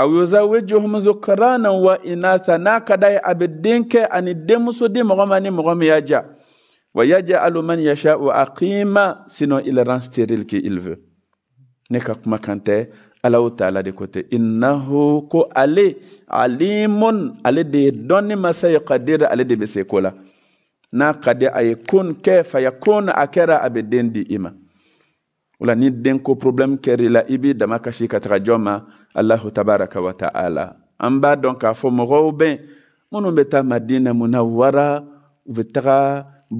أو يزوجهم ذكرانا وإناثا ناكدا أبدينك أن الدمس دي مغماني مغم يجا ويجعل من يشاء أقيما sinon il rend stérile qui il veut ne ka kuma kan tɛ alaw taala de ko tɛ innahu ko ale alimun ale de ye dɔnni masa ye kadira ale de bɛ se ko la n'a ka di a ye kun kɛ fayakun a kɛra a bɛ den di i ma o la ni denko problème kɛr'i i b'i dama kasi ka taga jɔn ma alahu tabaraka wa taala an b'a dɔn k'a fɔ mɔgɔw bɛ minnu bɛ taa madina munawara u bɛ taga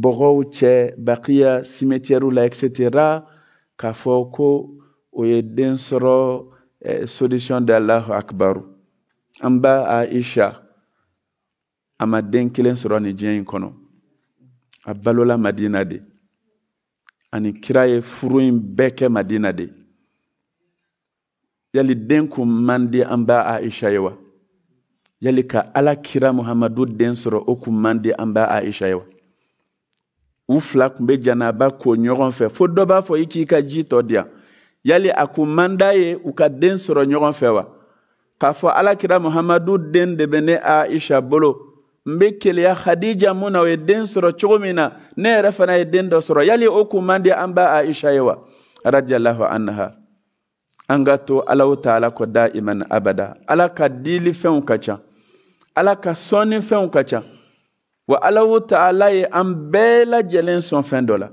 bɔgɔw cɛ bakiya simetiyɛriw la etc k'a fɔ ko o ye den sɔrɔ eh, de akbaru an ba aisha a ma den kelen sɔrɔ nin kɔnɔ a balola madina de ani kira ye furu in bɛɛ kɛ madina de yali den kun man di an ba aisha ye wa yali ka ala kira muhamadu den sɔrɔ o kun man di an ba aisha ye wa u fila kun bɛ janaba ko ɲɔgɔn fɛ fo dɔ b'a fɔ i k'i ka ji tɔ diyan yali a kun man d'a ye u ka den sɔrɔ ɲɔgɔn fɛ wa k'a fɔ ala kira muhamadu den de bɛ ne aisha bolo n ya khadija hadija we den soro cogo ne refana ye den do soro yali oku kun amba aisha ye radiyallahu anha angato alaw ala kɔ iman abada alaka dili fɛnw ka ca ala ka sɔnni fɛnw ka wa alaw ta'ala ye ambela jelen son sɔn fɛn la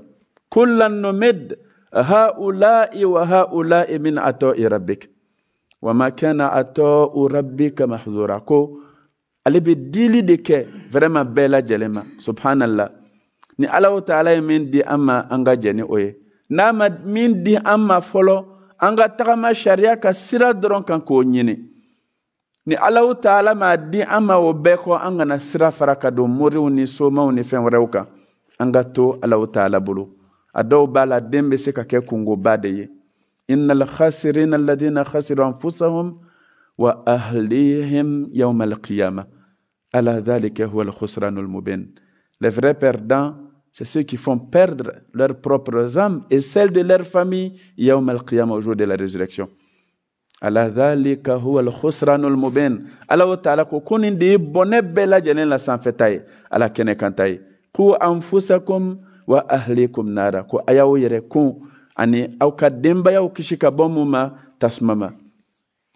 kullan numid haula'i wa haula'i min atɔ'i rabbik wa ma kana atɔ'u rabbika mahzura ko ale be dili de kɛ vraiment bɛɛ lajɛlen ma subhanallah ni ala o taala ye min di an ma an ka jɛ ni o ye n'a ma min di an ma fɔlɔ an ka tagama sariya ka sira dɔrɔn kan k'o ɲini ni ala o taala ma di an ma o bɛɛ kɔ an kana sira fara ka don moriw ni somaw ni fɛn wɛrɛw kan an ka to ala o taala bolo a dɔw b'a la den bɛ se ka kɛ kungoba de ye innal khasirina alladhina khasiru anfusahum وأهليهم يوم القيامة ألا ذلك هو الخسران المبين Les vrais perdants, c'est ceux qui font perdre leurs propres âmes et celles de leur famille يوم القيامة au jour de la résurrection. ألا ذلك هو الخسران المبين ألا تعالى كون دي بونبلا جنين لا سانفتاي ألا كنكنتاي كو أنفسكم وأهليكم نارا كو أياو يركون أني أو كدمبا يو كشيكا بوموما تسمما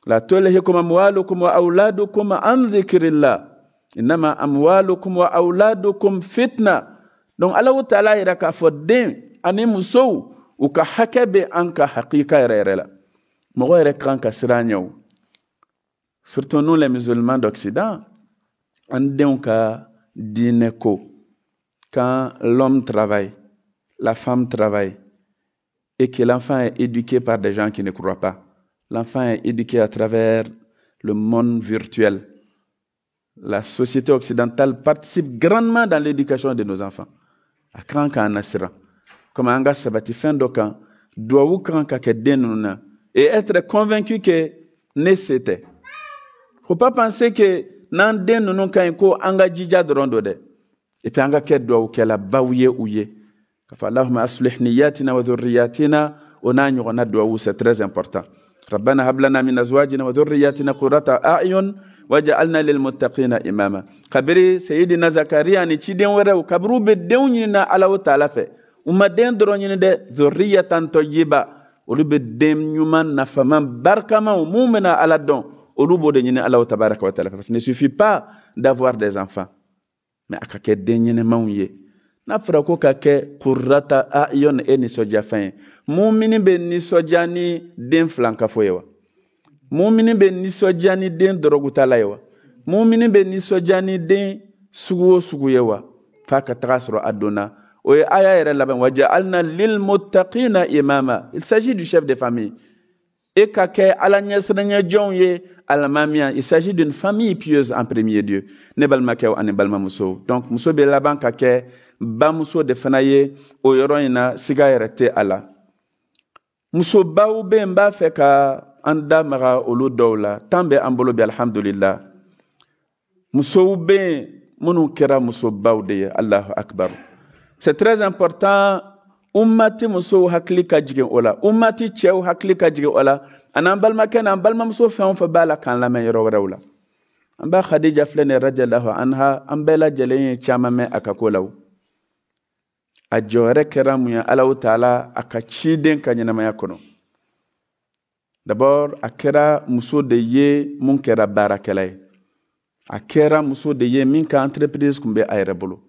la tulhikum amwalukum wa auladukum an dhikrillah inama amwalukum wa auladukum fitna donc alaw taala yira k'a fɔ den ani musow u ka hakɛ bɛ an ka hakika yɛrɛ yɛrɛ la mɔgɔ yɛrɛ kan ka siran surtout nous les musulmans d'occident an denw quand l'homme travaille la femme travaille et que l'enfant est éduqué par des gens qui ne croient pas L'enfant est éduqué à travers le monde virtuel. La société occidentale participe grandement dans l'éducation de nos enfants. A kan k'a nasira. Comme Anga sabati fɛn dɔ kan, duwawu kan ka Et être convaincu que ne Il ne Faut pas penser que n'an den ninnu ka ɲi ko Anga ka jija dɔrɔn Et puis an ka kɛ dugawukɛlabaw ye u ye. Ka aslih niyatina wa c'est très important. ربنا هب لنا من أزواجنا وذرياتنا قرة أعين وجعلنا للمتقين إماما كبري سيدنا زكريا نشيدين ورو كبرو بدونينا على وتعالى وما دين درونين ده ذرية طيبة olu bɛ den ɲuman nafaman barikamanw mun bɛna ala dɔn olu b'o de ɲini alaw tabaraka wa taala parce que ne suffit pas d'avoir des enfants mais a ka kɛ den ɲɛnɛmanw ye n'a fɔra ko ka kɛ kurata ayɔn e nisɔndiyafɛn ye mumini bɛ nisɔdiya ni den filankafo ye mumini bɛ nisɔdiya ni den dɔrɔgutala ye mumini bɛ nisɔdiya ni den sugu o sugu f'a ka adona. o ye aya yɛrɛ labɛn wajɛ alina lil mutaqina imama il s'agit du chef de famille e ka kɛ ala ɲɛsiranɲɛ jɔnw ye alimamiya il s'agit d'une famille pieuse en premier lieu ne balimakɛw ani balimamusow donc muso be laban ka kɛ bamuso de fana ye o yɔrɔ na siga yɛrɛ tɛ a musobaw be n b'a fɛ ka an da maga olu dɔw la tan bɛ an bolo bi alihamdulila musow be yen minnu kɛra musobaw de ye allahu akbar c'est très important ummati musow hakili ka jigin o la ummati cɛw hakili ka jigin o la an'an balimakɛ n'an balimamuso fɛn o fɛn b'a la k'an lamɛn yɔrɔ wɛrɛw la an b'a khadija filɛ nin radiallahu anha an bɛɛ lajɛlen ye caman mɛn a ka ko la Adjo re kera mwenye ala ou ta ala akat chidin ka nye namaya kono. Dabor, akera mousou de ye moun kera barake laye. Akera mousou de ye mwen ka entrepriz koumbe aere bolo.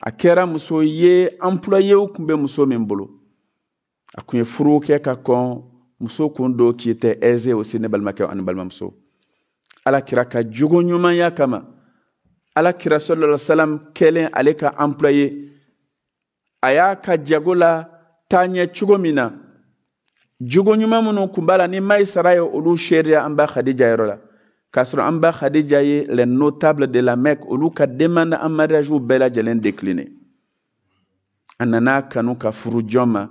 Akera mousou ye employe ou koumbe mousou men bolo. Akounye furoke kakon, mousou kondo ki te eze ou sinibalma ke anibalma mousou. Ala kira ka djugo nyoman ya kama. Ala kira sol lola salam ke len ale ka employe moun. a y'a ka jago la taa ɲɛ cogo min na jogo ɲuman minnu kun b'a la ni mayi ye olu seereya an ba khadija yɔrɔ la k'a sɔrɔ an ba khadija ye les notables de la mecque olu ka demande en mariage bɛɛ lajɛlen décliné a nana kanu ka furu jɔn ma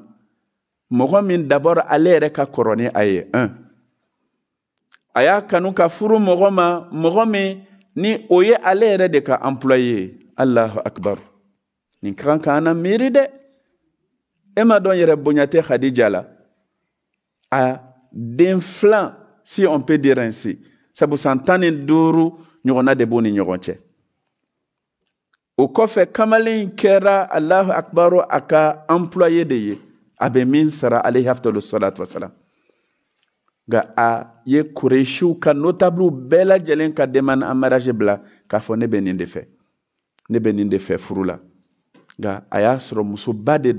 mɔgɔ min d'abord ale yɛrɛ ka kɔrɔ ni a ye un a y'a kanu ka furu mɔgɔ ma mɔgɔ min ni o ye ale yɛrɛ de ka employé allahu akbar Nkranka kan miride na miiri dɛ e ma yɛrɛ hadija la a den si on peut dire ainsi sabu san tan ni duuru ɲɔgɔnna de b'u ni ɲɔgɔn cɛ o kɔfɛ kamalen kɛra akbaru a ka employé de ye a bɛ min sara alayhi afdalu salatu wasalam nka a ye ka notabliw bɛɛ lajɛlen ka demande en mariage bila k'a fɔ ne bɛ nin de ne bɛ nin de Ga a y'a sɔrɔ musoba de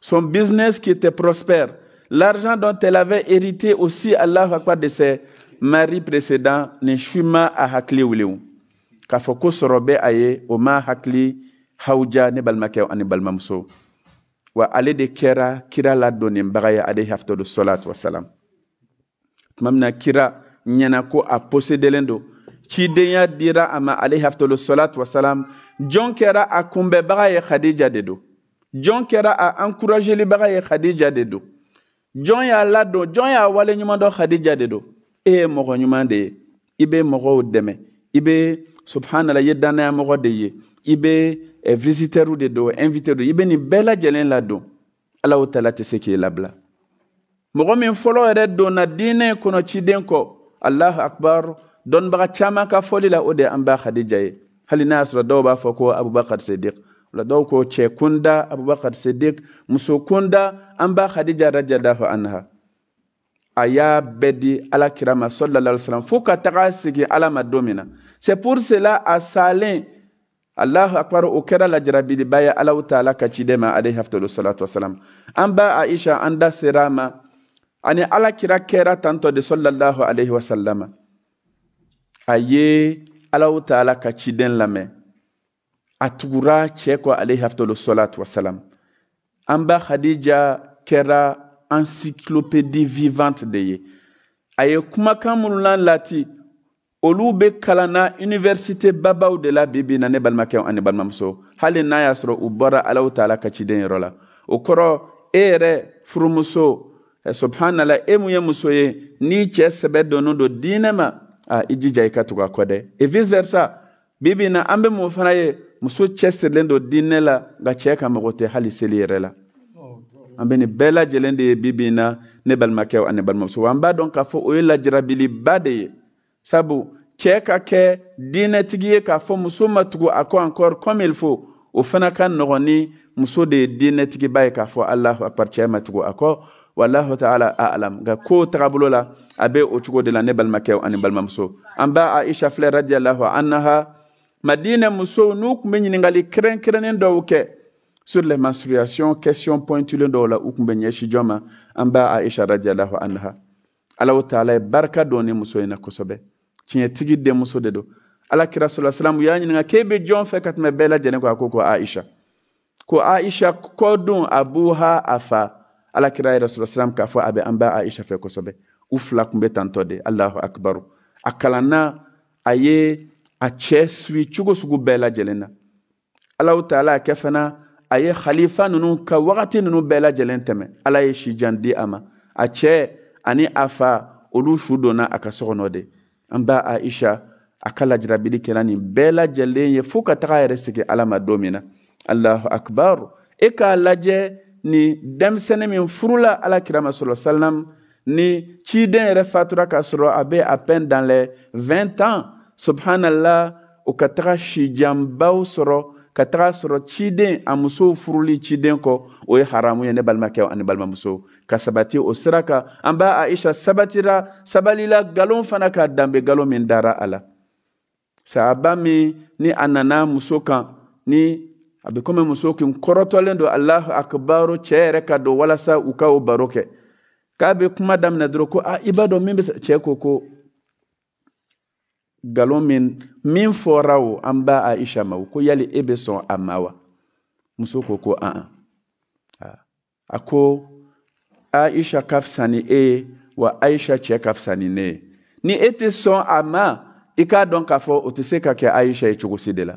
son business qui était prospère l'argent dont elle avait hérité aussi la akbar de ses maris précédents neshima chuma a hakli wuliw k'a fɔ ko sɔrɔ bɛ a ye o ma hakili hawuja ne wa ale de kɛra kira ladonnibaga ye ale hafitadu salatu wasalam tuma salam kira ɲɛna ko a posedelen don cidenya dira a ma alayhi afdolusalatu wasalam jɔn kɛra a kunbɛbaga ye khadija de don jɔn kɛra a encouragelibaga ye khadija de don jɔn y'a ladon jɔn y'a waleɲuman dɔ khadija de don e ye mɔgɔ ɲuman de ye i be mɔgɔw dɛmɛ i be subhanala ye dannaya mɔgɔ de ye i be eh, visitɛrw de don invité do i be nin bɛɛ lajɛlen ladon alaw tala tɛ se k'i labila mɔgɔ min fɔlɔ yɛrɛ donna diinɛ kɔnɔ ciden kɔ allahu akbar dɔnnibaga caman ka fɔli la o amba an ba hadija ye hali n'a y'a sɔrɔ dɔw abubakar sidik o la dɔw ko cɛ kunda abubakar sidik muso kunda an ba hadija radiallahu anha aya bedi bɛɛ kirama alakira ma sallallahu alaihi wasallam fo ka taga ala ma c'est pour cela a salen allah akbar o kɛra lajarabiliba ye alaw taala ka ciden ma alayhi afdalu salatu wasalam an ba aisha an da sera a ma ani alakira de sallallahu alaihi wasallama a ye alaw taala ka ciden lamɛ a tugura cɛɛ kɔ alayhi afdalu salatu wasalam an ba hadija kɛra encyclopédie vivante de ye a ye kumakan minnu lan lati olu be kalanna na université babaw de la bibi na ne balimakɛw ani balimamuso hali n'a y'a sɔrɔ u bɔra alaw taala ka ciden yɔrɔ la o kɔrɔ e yɛrɛ furumuso subhanala e mun ye muso ye n'i cɛɛ sɛbɛ donno do diinɛ ma a ah, i jija i ka tugu a kɔ dɛ et vice versa bi bi na an bɛ mun fana ye muso cɛsirilen don diinɛ la nka cɛ ka mago tɛ hali seli yɛrɛ la an bɛ nin bɛɛ lajɛlen de ye bi bi na ne balimakɛw ani balimamuso an b'a dɔn k'a fɔ o ye lajarabiliba de ye sabu cɛ ka kɛ diinɛtigi ye k'a fɔ muso ma tugu a kɔ encore comme il faut o fana ka nɔgɔn ni muso de ye diinɛtigiba ye k'a fɔ alahu akbar cɛ ma tugu a kɔ wallahu ta'ala a'lam ga ko tagabolo la a bɛ o cogo de la ne balimakɛw ani balimamuso an b'a aisha filɛ radiallahu annaha madina musow n'u tun bɛ ɲiningali kɛrɛnkɛrɛnnen dɔw kɛ sur les menstruations question pointulen dɔw la u tun bɛ ɲɛsi jɔn ma an b'a aisha radiallahu annaha alaw taala ye barika dɔn ni muso in na kosɛbɛ tiɲɛtigi denmuso de do ala alakira sɔla salamu y'a ɲininka k'e bɛ jɔn fɛ ka tɛmɛ bɛɛ lajɛlen kɔ a ko ko aisha ko aisha kɔ don abuha a fa alakira ye rasulasalamu k'a fɔ a bɛ an ba aisha fɛ kosɛbɛ u fila kun bɛ tantɔ de allahu akbaru a kalanna a ye a cɛ suwi cogo sugu bɛɛ lajɛlen na alahu taala kɛ fana a ye khalifa ninnu ka wagati ninnu bɛɛ lajɛlen tɛmɛ ala ye sijan di a ma a cɛ ani a fa olu su donna a ka so de an ba aisha a ka lajirabili kɛra nin bɛɛ lajɛlen ye fɔɔ ka taga yɛrɛ sigi ala ma don min na allahu akbaru e k'a lajɛ ni denmisɛnnin min furula alakira ma sɔrɔ salam ni ciden yɛrɛ fatura k'a sɔrɔ a bɛ à peine dans les vingt ans subhanallah o ka taga sijanbaw sɔrɔ ka taga sɔrɔ ciden a musow furuli ciden kɔ o ye haramu ye ne balimakɛw ani balimamusow ka sabati o sira kan an b'a aisha sabatira sabalila galon fana k'a danbe galon min dara a la sahaba min ni a nana muso kan ni a bɛ komi muso kun kɔrɔtɔlen don alahu akabaru cɛ yɛrɛ ka don walasa u ka o baro kɛ k'a be kuma daminɛ dɔrɔn ko a i b'a dɔn min bɛ cɛ ko ko nkalon min min fɔra o an b'a aisha ma ko yali e bɛ sɔn a ma wa muso ko ko an a ko aisha ka fisa e ye wa aisha cɛ ka fisa ne ye ni e tɛ sɔn a ma i k'a dɔn k'a fɔ o tɛ se ka kɛ aisha ye cogo si de la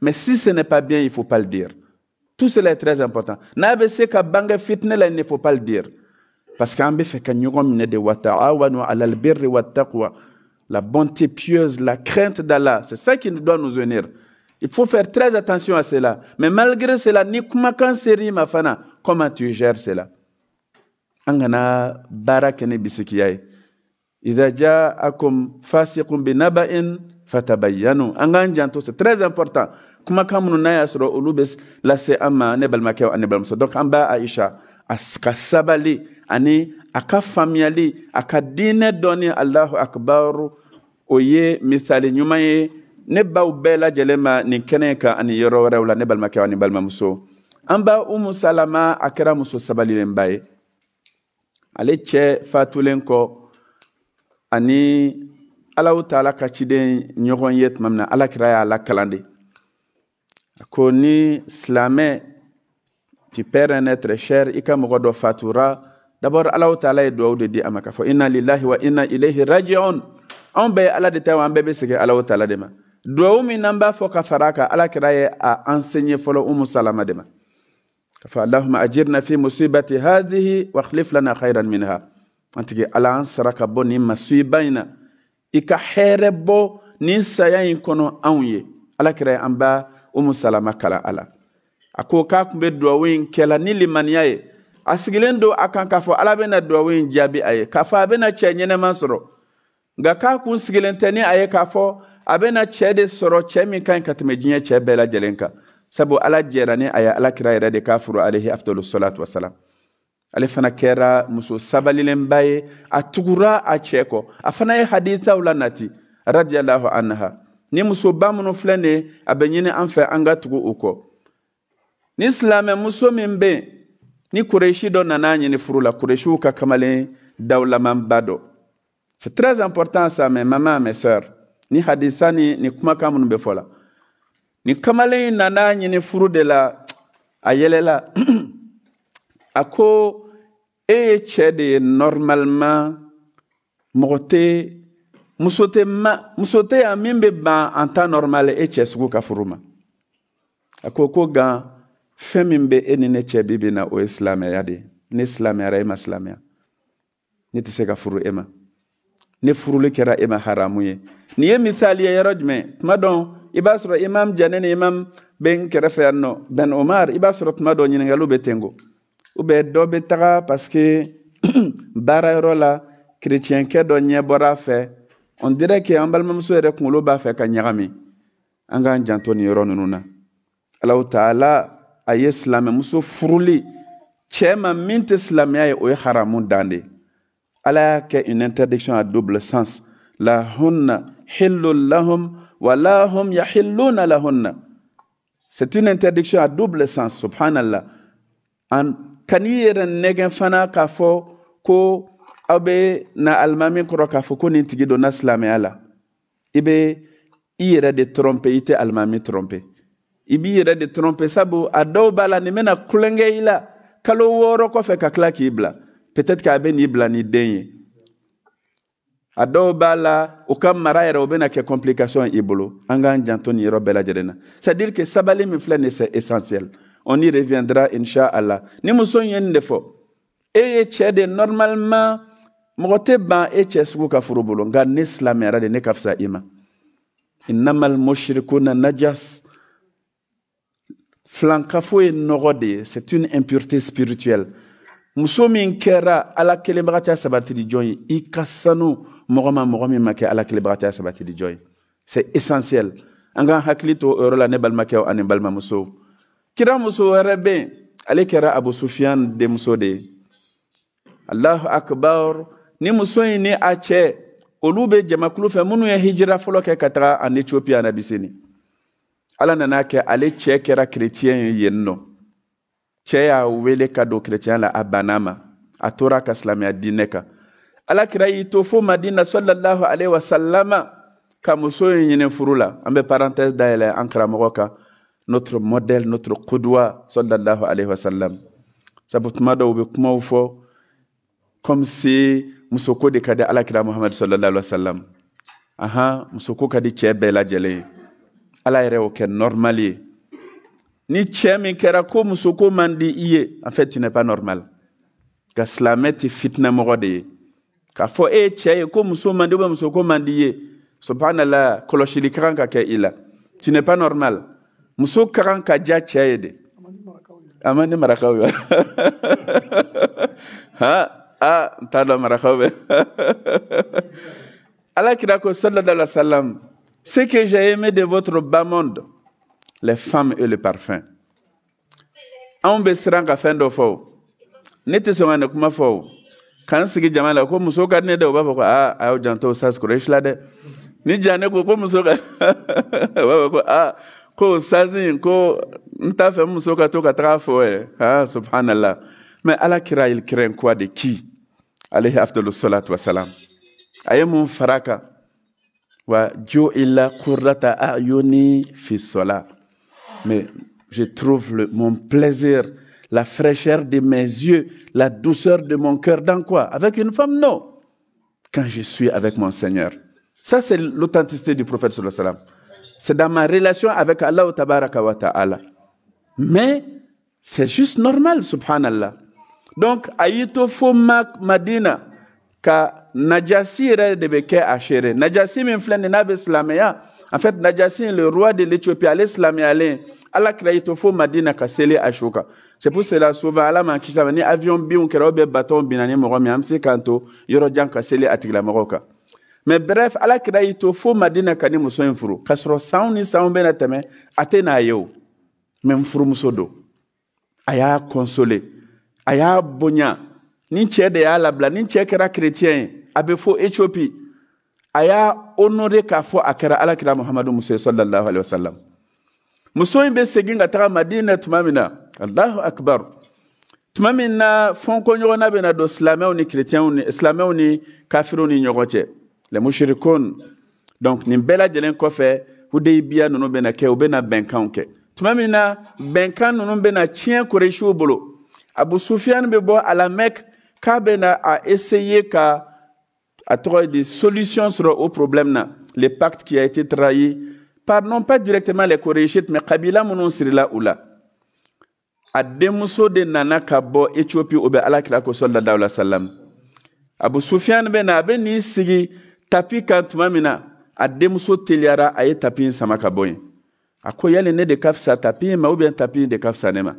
Mais si ce n'est pas bien, il ne faut pas le dire. Tout cela est très important. N'abese ka banga fitne la, il ne faut pas le dire. Parce qu'en fait ka nyugom ne de wata'awanu alal birri wa taqwa. La bonté pieuse, la crainte d'Allah, c'est ça qui doit nous venir. Il faut faire très attention à cela. Mais malgré cela, ni kumakan seri mafana, comment tu gères cela? Angana barakene bisikiyai. idaja akum فاسق بنبأ fatabayyanu. Angan janto, c'est très important kumakan minnu n'a y'a sɔrɔ olu bɛ lase an ma ne balimakɛ ani balimamuso donc an b'a ayisa a ka sabali ani a ka faamuyali a ka diinɛ dɔɔni alahu akibaru o ye misali ɲuman ye ne baw bɛɛ lajɛlen ma nin kɛnɛ kan ani yɔrɔ wɛrɛw la ne balimakɛ ani balimamuso an ba umu salama a kɛra muso sabalilenba ye ale cɛ fatulen kɔ ani alaw taala ka ciden ɲɔgɔn ye tuma min na alakira y'a lakalan de koni silamɛ tu perds un être cher i fatura d'abord alaw taala ye duwawu de di a ma inna lillahi wa inna ilayhi rajiun anw bɛɛ ye ala de ta wa an bɛɛ bɛ segin alaw taala de ma duwawu min n'an a kan ala kɛra enseigner umu salama de ma k'a fɔ ajirna fi musibati hadihi wa akhlif na khayran minha an tigi ala an sara ka bɔ nin masiba in na i ka hɛrɛ nin saya Umu Salama kala ala la a ko k'a tun bɛ duwawu in kɛla ni limaniya ye a sigilen don a kan k'a fɔ ala bena duwawu in jaabi a ye k'a fɔ a bɛna cɛ ɲɛnɛma sɔrɔ nka k'a kun sigilen tɛ ni a ye k'a fɔ a bɛna cɛ de sɔrɔ cɛ min ka ɲi ka tɛmɛ diɲɛ cɛ bɛɛ lajɛlen kan sabu ala jɛra ni a ye alakira yɛrɛ de k'a furu alehi afdalu salatu wasalam ale fana kɛra muso sabalilenba ye a tugura a cɛ kɔ a fana ye haditaw la nati radiyalahu anha ni musoba minnu filɛ nin ye a bɛ ɲini an fɛ an ka tugu u kɔ ni silamɛ muso min bɛ yen ni kureshi dɔ nana ɲini furu la kureshiw ka kamalen dawulamanba dɔ c'est très important ça mais maman mes sœurs ni hadisa ni ni kumakan minnu bɛ fɔ la ni kamalen in nana ɲini furu de la a yɛlɛla (clears throat) a ko e ye cɛ de ye normalement mɔgɔ tɛ muso tɛ ma muso tɛ yan min bɛ ban en temps normal e cɛ sugu ka furu ma a ko ko gan fɛn min bɛ e ni ne cɛ bi bi in na o ye silamɛya de ye ne silamɛyara e ma silamɛya ne tɛ se ka furu e ma ne furuli kɛra e ma haramu ye nin ye misali ye yɔrɔ jumɛn tuma dɔn i b'a sɔrɔ imam jane ni imam bɛ n kɛrɛfɛ yan nɔ ben omar i b'a sɔrɔ tuma dɔ ɲininkaliw bɛ tengo u bɛ dɔ bɛ taga parce que (clears throat) baarayɔrɔ la kerecɛnkɛ dɔ ɲɛ bɔra a fɛ on dirait que en même yɛrɛ kunkolo b'a fɛ ka ɲagami an k'an janto nin yɔrɔ ninnu na alahu taala a ye silamɛmuso furuli cɛɛ ma min tɛ silamɛya ye o ye haramu dan de ala y'a kɛ une interdiction à double sens hunna hillun lahum wa lahum yahilluna lahunna c'est une interdiction à double sens subhanallah an kan'i yɛrɛ nɛgɛn ko Abe na alimami kɔrɔ k'a fɔ ko nin tigi donna Ibe la i de trompe i tɛ alimami trompe i de trompe sabu a dɔw b'a la nin bɛna kulonkɛ i la kalo wɔɔrɔ kɔfɛ ka tila peut-être que abe n'i bila ni den ye la u mara yɛrɛ ke complication i bolo an k'an janto c'est dire que sabali min filɛ c'est essentiel on y reviendra insha'allah. allah ni muso in ye de fɔ e de normalement mɔgɔ tɛ ban e cɛ sugu ka furu bolo nka ne silamɛyara de ne ka fisa innamal najas filankafo ye nɔgɔ c'est une impureté spirituelle muso min kɛra ala kelenbagataya sabatili jɔn ye i ka sanu mɔgɔ ma mɔgɔ min ma kɛ ala kelenbagataya sabatili jɔn ye c'est essentiel an k'an hakili to o yɔrɔ la ne balimakɛw kira muso wɛrɛ bɛ yen ale kɛra abu sufiyan de ye akbar ni muso in ni a cɛ olu bɛ jamakulu fɛ minnu ye hijira fɔlɔ kɛ ka taga ani ethiopia na bisini ala nana kɛ ale cɛ kɛra kerecɛn ye yen nɔ cɛ y'a wele ka don kerecɛnya la a banna ma a tora ka silamɛya diinɛ kan ala kira y'i to fo madina sallallahu alaihi wasallama ka muso in ɲini furu la an bɛ parenthèse dayɛlɛ an karamɔgɔ kan notre modèle notre kudwa sallallahu alaihi wasallam sabu tuma dɔw bɛ kumaw fɔ comme si musoko de ka di alakira muhammad sallallahu alaihi wasallam aha musoko ka di cɛɛ bɛɛ lajɛlen ye ala yɛrɛ y'o kɛ normal ye ni cɛɛ min kɛra ko musoko man di i ye en fait tu n'es pas normal ka silamɛ tɛ fitinamɔgɔ de ye k'a fɔ e ye cɛɛ ye ko muso man di ubɛ musoko man di i ye subhanala kɔlɔsili ka kan ka kɛ i la tu n'es pas normal muso ka kan ka diya cɛɛ ye de a man di marakaw ye (laughs) ha ah n t'a dɔn alakira ko sallallahu alayhi wa sallam ce que j'ai aimé de votre bas monde les femmes et le parfum anw bɛ siran ka fɛn dɔ fɔ o ne tɛ sɔn ka nin kuma fɔ o k'an sigi jama la ko muso ka di ne dɛ u b'a fɔ ko aa ah, a y'aw janto o sasi kɔrɔ dɛ ni ja ne ko ko muso ka u (laughs) b'a fɔ ko aa ah, ko o sasi in ko n t'a fɛ muso ka to ka taga fɔ ɛ eh. aa ah, subhanallah mais ala kira il craint quoi de qui alayhi afdalu salatu wasalam a ye mun wa jo ila qurrata ayuni fi mais je trouve mon plaisir la fraîcheur de mes yeux la douceur de mon cœur dans quoi avec une femme non quand je suis avec mon Seigneur ça c'est l'authenticité du prophète sallallahu alayhi wa c'est dans ma relation avec Allah tabaraka wa ta'ala mais c'est juste normal subhanallah donc a y'i to fo madina ka najasi yɛrɛ de bɛ kɛ a seere najasi min filɛ nin n'a bɛ silamɛya en fait najasi le roi de l'éthiopie ale silamɛyalen ala kira y'i to fo madina ka seli a su kan c'est pour cela souvent ala ma kisi ma ni avion binw kɛra ou bien baton binna ni mɔgɔ min an bɛ se k'an to yɔrɔ jan ka seli a tigilamɔgɔw kan mais bref ala kira y'i to fo madina ka ni muso in furu k'a sɔrɔ sanw ni sanw bɛna tɛmɛ a tɛ n'a ye o mais n furumuso don a y'a consoler a y'a bonya ni cɛ de y'a labila ni cɛ kɛra kerecɛn ye a bɛ fɔ etiyopi a y'a honore k'a fɔ a kɛra alakira muhamadu muso ye sallallahu alaihi wasallam muso in bɛ segin ka taga madina tuma min na alahu akbar tuma min na fɔnko ɲɔgɔnna bɛ na don silamɛw ni kerecɛnw ni silamɛw ni kafiriw ni ɲɔgɔn cɛ lemushirikun donc nin bɛɛ lajɛlen kɔfɛ hudaybiya ninnu bɛ na kɛ u bɛ na bɛnkanw kɛ tuma min na bɛnkan ninnu bɛ na tiɲɛ koresiw bolo Abu Soufiane bɛ bɔ à la Mecque a essayé ka a trouvé des solutions sur au problème na le pacte qui a été trahi par non pas directement les Coréchites mais kabila monon sirila là. a denmuso de nana ka bɔ Éthiopie obe ala la kosɔn ladaw la salam Abu Soufiane bena na a n'i sigi tapi quand tu min na a denmuso teliara a ye tapi a ko ne de kafsa tapi ma ou bien tapi de kafsa nema ma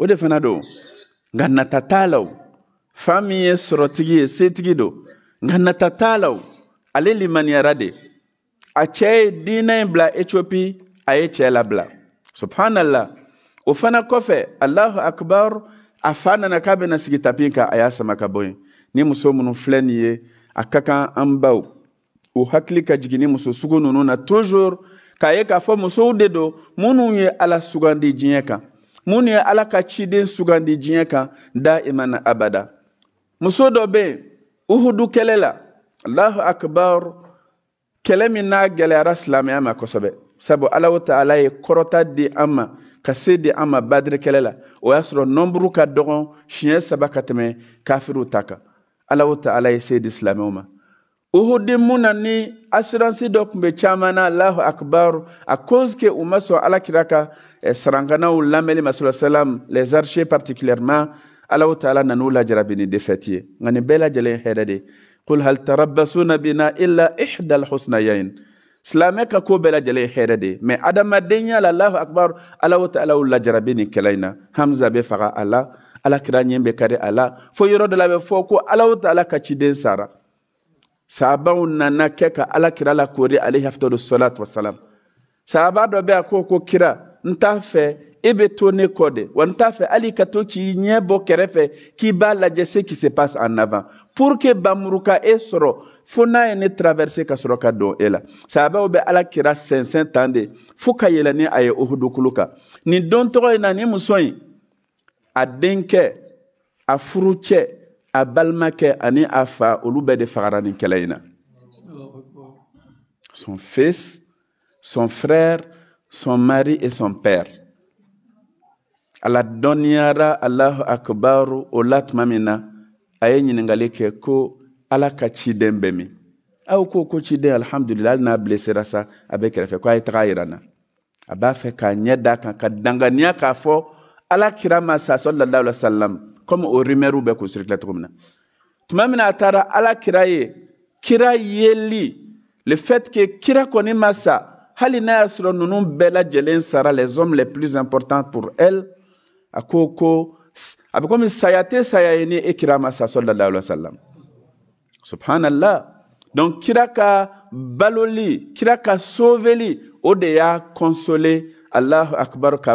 Ode fana do? Gana tatalaw. Famiye, surotige, setige do. Gana tatalaw. Ale li manye rade. Acheye dinay mbla etwopi, aye cheyela mbla. Subhanallah. O fana kofi, Allahu akbar, afana nakabe nasi ki tapin ka ayasa makaboyen. Ni mwoso mwono flen ye, akakan ambaw. Ou hakli kajigi ni mwoso, mwoso sugu nono na toujur, ka ye ka fwa mwoso ou dedo, mwono ye ala sugan di jenye ka. minnu ye ala ka ciden sugandi diɲɛ kan daimana abada muso dɔ bɛ yen uhudu kɛlɛ la alahu akbar kɛlɛ min n'a gɛlɛyara silamɛya ma kosɛbɛ sabu alaw ta ala ye kɔrɔta di an ma ka se di an ma badiri kɛlɛ la o y'a sɔrɔ nɔnburu ka dɔgɔn siɲɛ saba ka tɛmɛ kafiriw ta kan alaw ta ala ye se di silamɛw ma Uhudi muna ni assurance dɔ tun bɛ caman na Allahu akbar à cause que u ma sɔn alakira ka eh, saranganaw lamɛnli ma salam les archers particulièrement Alahu taala nan'u lajarabi ni défaite ye nka nin bɛɛ lajɛlen hɛrɛ de قل هل تربصون بنا إلا إحدى الحسنيين silamɛ ka ko bɛɛ lajɛlen de adamadenya la alahu akbar ala wa taala la jarabi kɛlɛ na hamza bɛ faga a la alakira ɲɛ bɛ kari a la fo yɔrɔ dɔ la bɛ fɔ ko ala taala ka ciden sara sahabaw nana kɛ ka alakira la kori alayhi afdalu salatu wasalam sahaba dɔ bɛ a ko ko kira n t'a fɛ i e bɛ to ne kɔ de wa n t'a fɛ hali ka to k'i ɲɛ bɔ kɛrɛfɛ k'i b'a lajɛ se qui se passe en avant pour que bamuru e sɔrɔ fo n'a ye ne traverse ka sɔrɔ ka don e la sahabaw bɛ ala kira sɛnsɛn tan de fo ka yɛlɛ ni a ye ohudukulu kan nin don tɔgɔ in na nin muso in a denkɛ a furucɛ a balimakɛ ani a fa olu bɛɛ de fagara son fils son frère son mari et son père a la dɔnniyara akbaru o la tuma min na a ye ɲiningali kɛ ko ala ka ciden bɛ min aw ko ko ciden hali n'a bilesera sa a bɛ kɛrɛfɛ ko a ye taga yira na a b'a fɛ k'a ɲɛ d'a kan ka danganiya k'a fɔ ala kira ma sa sɔli salam comme o rumeurs bɛ k'u circulait cogo min na tuma min na a taara ala kira ye kira yeli le fait que kira kɔni ma sa hali n'a y'a sɔrɔ ninnu bɛɛ sara les hommes les plus importants pour elle a ko ko a bɛ komi saya tɛ saya kira ma sa wa sallam subhanallah donc kira ka baloli kira ka sauveli o de consolé allahu akbar ka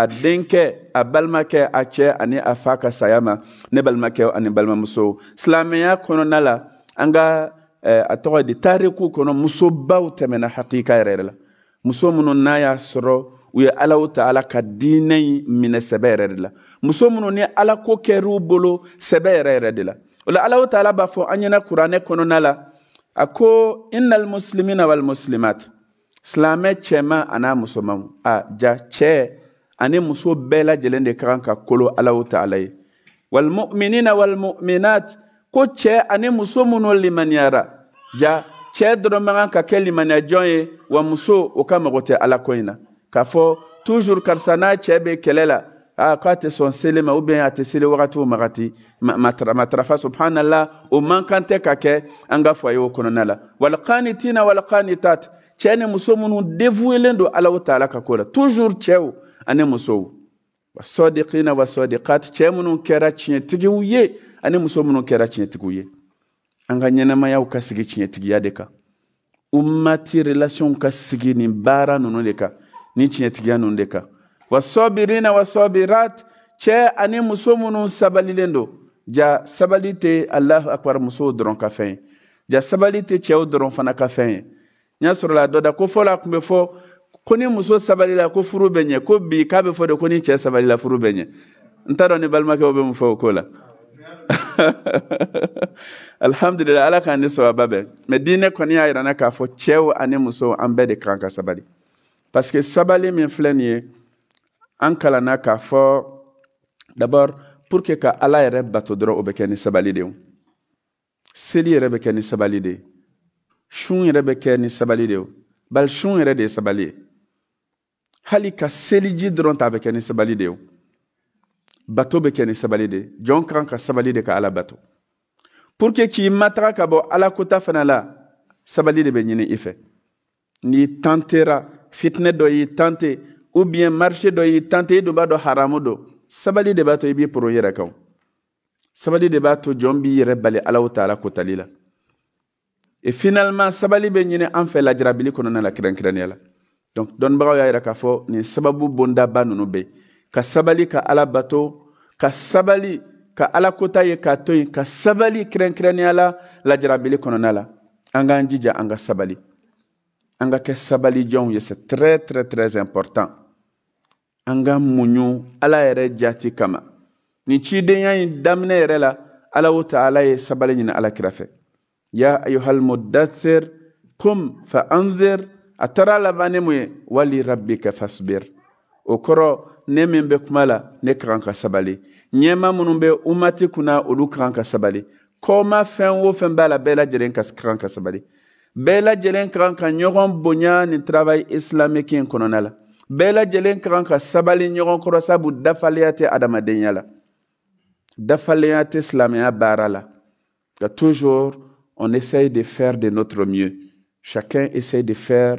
a denkɛ a balimakɛ a cɛ ani a fa ka saya ma ne balimakɛ ani balimamuso silamɛya kɔnɔna la an ka a tɔgɔ di tariku kɔnɔ musobaw tɛmɛna hakika yɛrɛ la muso minnu n'a y'a sɔrɔ u ye alaw ta ala ka diinɛ in minɛ sɛbɛ yɛrɛ de la muso minnu ni ala ko kɛr'u bolo sɛbɛ yɛrɛ yɛrɛ de la o la alaw ta ala b'a fɔ an ɲɛna kuranɛ kɔnɔna la a ko innal muslimina wal muslimat silamɛ cɛman an'a musomanw a ja cɛ ani muso bɛɛ lajɛlen de ka kan ka kolo alahu taala ye walmuminina walmuminat ko cɛɛ ani muso minnu limaniyara ja cɛɛ dɔrɔn man kan ka kɛ limaniya jɔn ye wa muso o ka mago tɛ ala ko in na k'a fɔ tujur karisa n'a cɛɛ be kɛlɛ la a k'a tɛ sɔn sele ma ubiyɛn a tɛ sele wagati o magati matarafa subhanala o man kan tɛ ka kɛ an ka fɔ a ye o kɔnɔna la walkanitina walkanitat cɛɛ ni muso minnu devuelen don alahu taala ka koo la tujur cɛɛw ani musow wasadiqina wasadiqat cɛɛ minnu kɛra tiɲɛtigiw ye ani muso minnu kɛra tiɲɛtigiw ye an ka ɲɛnɛmayaw ka sigi tiɲɛtigiya de kan ummati relasiɔnw ka sigi nin baara ninnu de kan nin tiɲɛtigiya ninnu de kan wasabirina wasabirat cɛɛ ani muso minnu sabalilen don ja sabali tɛ alahu akbar musow dɔrɔn ka fɛn ye ja sabali tɛ cɛɛw dɔrɔn fana ka fɛn ye n y'a sɔrɔ la dɔ da ko fɔlɔ a tun bɛ fɔ ko ni muso sabalila ko furu bɛ ɲɛ ko bi k'a bɛ fɔ de ko ni cɛ sabalila furu bɛ ɲɛ n t'a dɔn ni balimakɛw bɛ mun fɔ o ko la alhamdulilayi ala k'an ni sababa bɛn mɛ diinɛ kɔni y'a yira n na k'a fɔ cɛw ani musow an bɛɛ de kan ka sabali parce que sabali min filɛ nin ye an kalanna k'a fɔ d'abord pour que ka ala yɛrɛ bato dɔrɔn o bɛ kɛ ni sabali de ye seli yɛrɛ bɛ kɛ ni sabali de ye sun yɛrɛ bɛ kɛ ni sabali de ye bari sun yɛrɛ de ye sabali ye hali ka seliji dɔrɔn ta bɛ kɛ ni sabali de ye bato bɛ kɛ ni sabali de jɔn kan ka sabali de ka ala bato pour que k'i mataga ka bɔ ala kota fana la sabali de bɛ ɲini i fɛ n'i tantera fitinɛ dɔ y'i tante ou bien marché dɔ y'i tante i dun b'a dɔn haramu don sabali de b'a to i b'i poro i yɛrɛ kan sabali de b'a to jɔn b'i yɛrɛ bali alaw ta ala kotali la et finalement sabali bɛ ɲini an fɛ lajarabili kɔnɔna la kɛrɛnkɛrɛnnenya la donc dɔnnibagaw y'a yira k'a fɔ nin sababu bondaba ninnu bɛ yen ka sabali ka ala bato ka sabali ka ala kota ye k'a to yen ka sabali kɛrɛnkɛrɛnnenya la lajarabili kɔnɔna la an k'an jija an ka sabali an ka kɛ sabalijanw ye c'est très très très important an ka muɲu ala yɛrɛ jati kama nin cidenya in daminɛ yɛrɛ la ala wo taala ye sabali ɲini ala kira ya ayuha almudathir kum fa anzir a tara la ni ye wali rabbika fasbir o ne min bɛ ne ka kan ka sabali ɲɛma minnu umati kunna olu ka kan ka sabali kɔma fɛn o fɛn b'a la bɛɛ lajɛlen ka kan ka sabali bɛɛ lajɛlen ka kan ka ɲɔgɔn bonya travail islamique in kɔnɔna la bɛɛ lajɛlen ka kan ka sabali ɲɔgɔn kɔrɔ sabu dafalenya tɛ adamadenya la dafalenya la toujours on essaye de faire de notre mieux chacun essaye de faire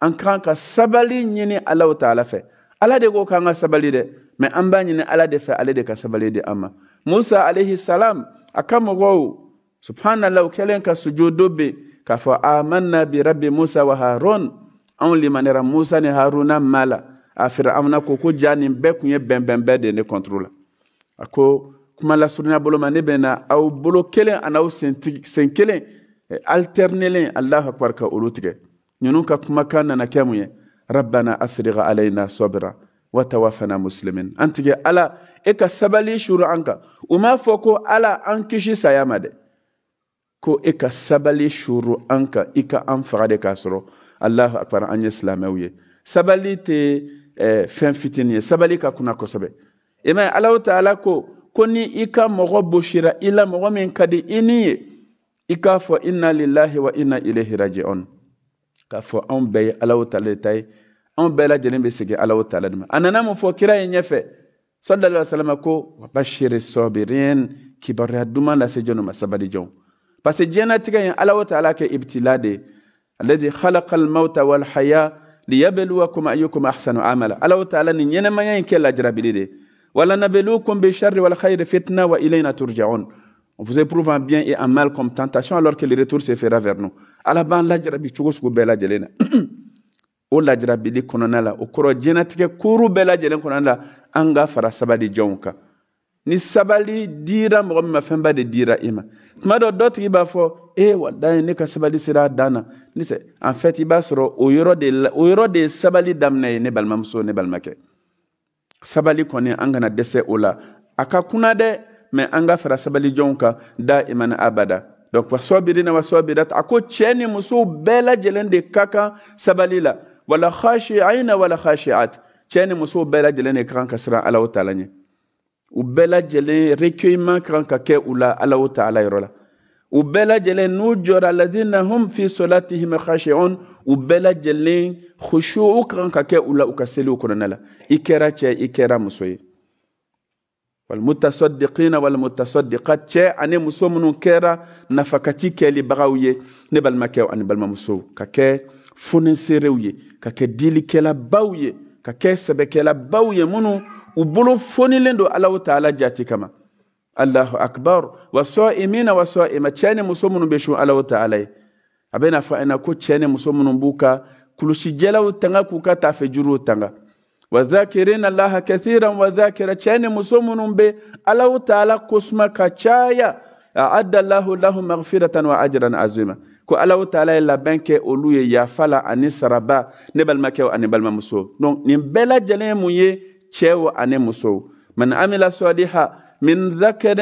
an kan ka sabali ɲini alaw ta ala fɛ ala de ko k'an ka sabali dɛ mɛ an b'a ɲini ala de fɛ ale de ka sabali di an ma musa alayhi salam a ka mɔgɔw subhanala u kɛlen ka sujudo be k'a fɔ amanna bi rabbi musa wa haron anw limanira musa ni haruna ma la a firaamuna ko ko ja nin bɛɛ kun ye bɛnbɛnbɛɛ de ne kɔntoro la a ko kuma lasurunya bolo ma ne na aw bolo kelen an'aw sen kelen alternelen allahu akbar ka olu tigɛ ɲunu ka kumakan nana kɛ ye rabbana afriga alaina sabra watawafana muslimin antige ala e ka sabali shuru an kan u ko ala an kisi saya ma ko e ka sabali shuru an kan i ka an faga de k'a akbar an ye ye sabali te eh, fɛn fitinin ye sabali ka kuna kosabe i m'a taala ko ko ni i ka mɔgɔ bosira i la mɔgɔ min ka di i ni ye i k'a fɔ inna lillahi wa inna ilayhi raji'un k'a fɔ anw bɛɛ ye alaw tala de ta ye anw bɛɛ lajɛlen bɛ segin alaw tala de ma a nana mun fɔ kira ye ɲɛfɛ sɔlala salama ko wa bashiri sɔbirin kibaruya duman lase jɔnni ma sabali jɔn parce que diɲɛnatigɛ in alaw tala kɛ ibtila de ye الذي خلق الموت والحياة ليبلوكم أيكم أحسن عملا الله تعالى نينما ينكل أجرابي دي ولا نبلوكم بالشر والخير فتنة وإلينا ترجعون On vous éprouve en bien et en mal comme tentation alors que le retour se fera vers nous. Ala b'an lajarabi cogo sugu (clears throat) o la o kɔrɔ diɲɛnatigɛ kooro bɛɛ lajɛlen kɔnɔna la an fara sabali ni sabali dira mɔgɔ ma de dira ima. Tmado d'autres, dɔ dɔ tigi b'a e, ka sabali sera dana en fait iba de de sabali damne ne balmamso, ne balmake. sabali kɔni angana dese ola ola a mɛ an ka fara sabali jonka da iman abada donc wasabirina wasabirat wa ko ako cheni musu bela lajɛlen de ka sabali la wala khashi'ina wala khashi'at cheni musu bela bɛɛ lajɛlen de ka kan ka siran alaw taala ɲɛ u bela lajɛlen recueillement ka kan ka kɛ u la alaw taala yɔrɔ u bela lajɛlen n'u jora ladina hum fi salatihim khashi'un u bela lajɛlen khushu'u ka kan ka kɛ u la u ka seliw kɔnɔna la i kɛra walmutasaddiqina walmutasaddiqat cɛɛ ani muso minnu kɛra nafakati kɛlibagaw ye ne balimakɛw ani balimamusow ka kɛ foniseerew ye ka kɛ dilikɛlabaw ye ka kɛ sɛbɛkɛlabaw ye minnu u bolo fonilen don alahu taala jati kama allahu akbar wa sa'imina wa sa'ima cɛɛ ni muso minnu bɛ sun alahu taala ye a bɛ fɔ a ko cɛɛ ni muso minnu b'u ka kulusijɛlaw tanga k'u ka taafejuruw tanga وذاكرين الله كثيرا وذاكرة چاني مسومن بي الله تعالى قسم كچايا أعد الله له مغفرة وعجرا عظيما كو الله تعالى إلا بانك أولوية يافلا أني سربا نبال مكي وأني بالما مسو نون نبال جلين موية چاو أني مسو من عمل صالحا من ذكر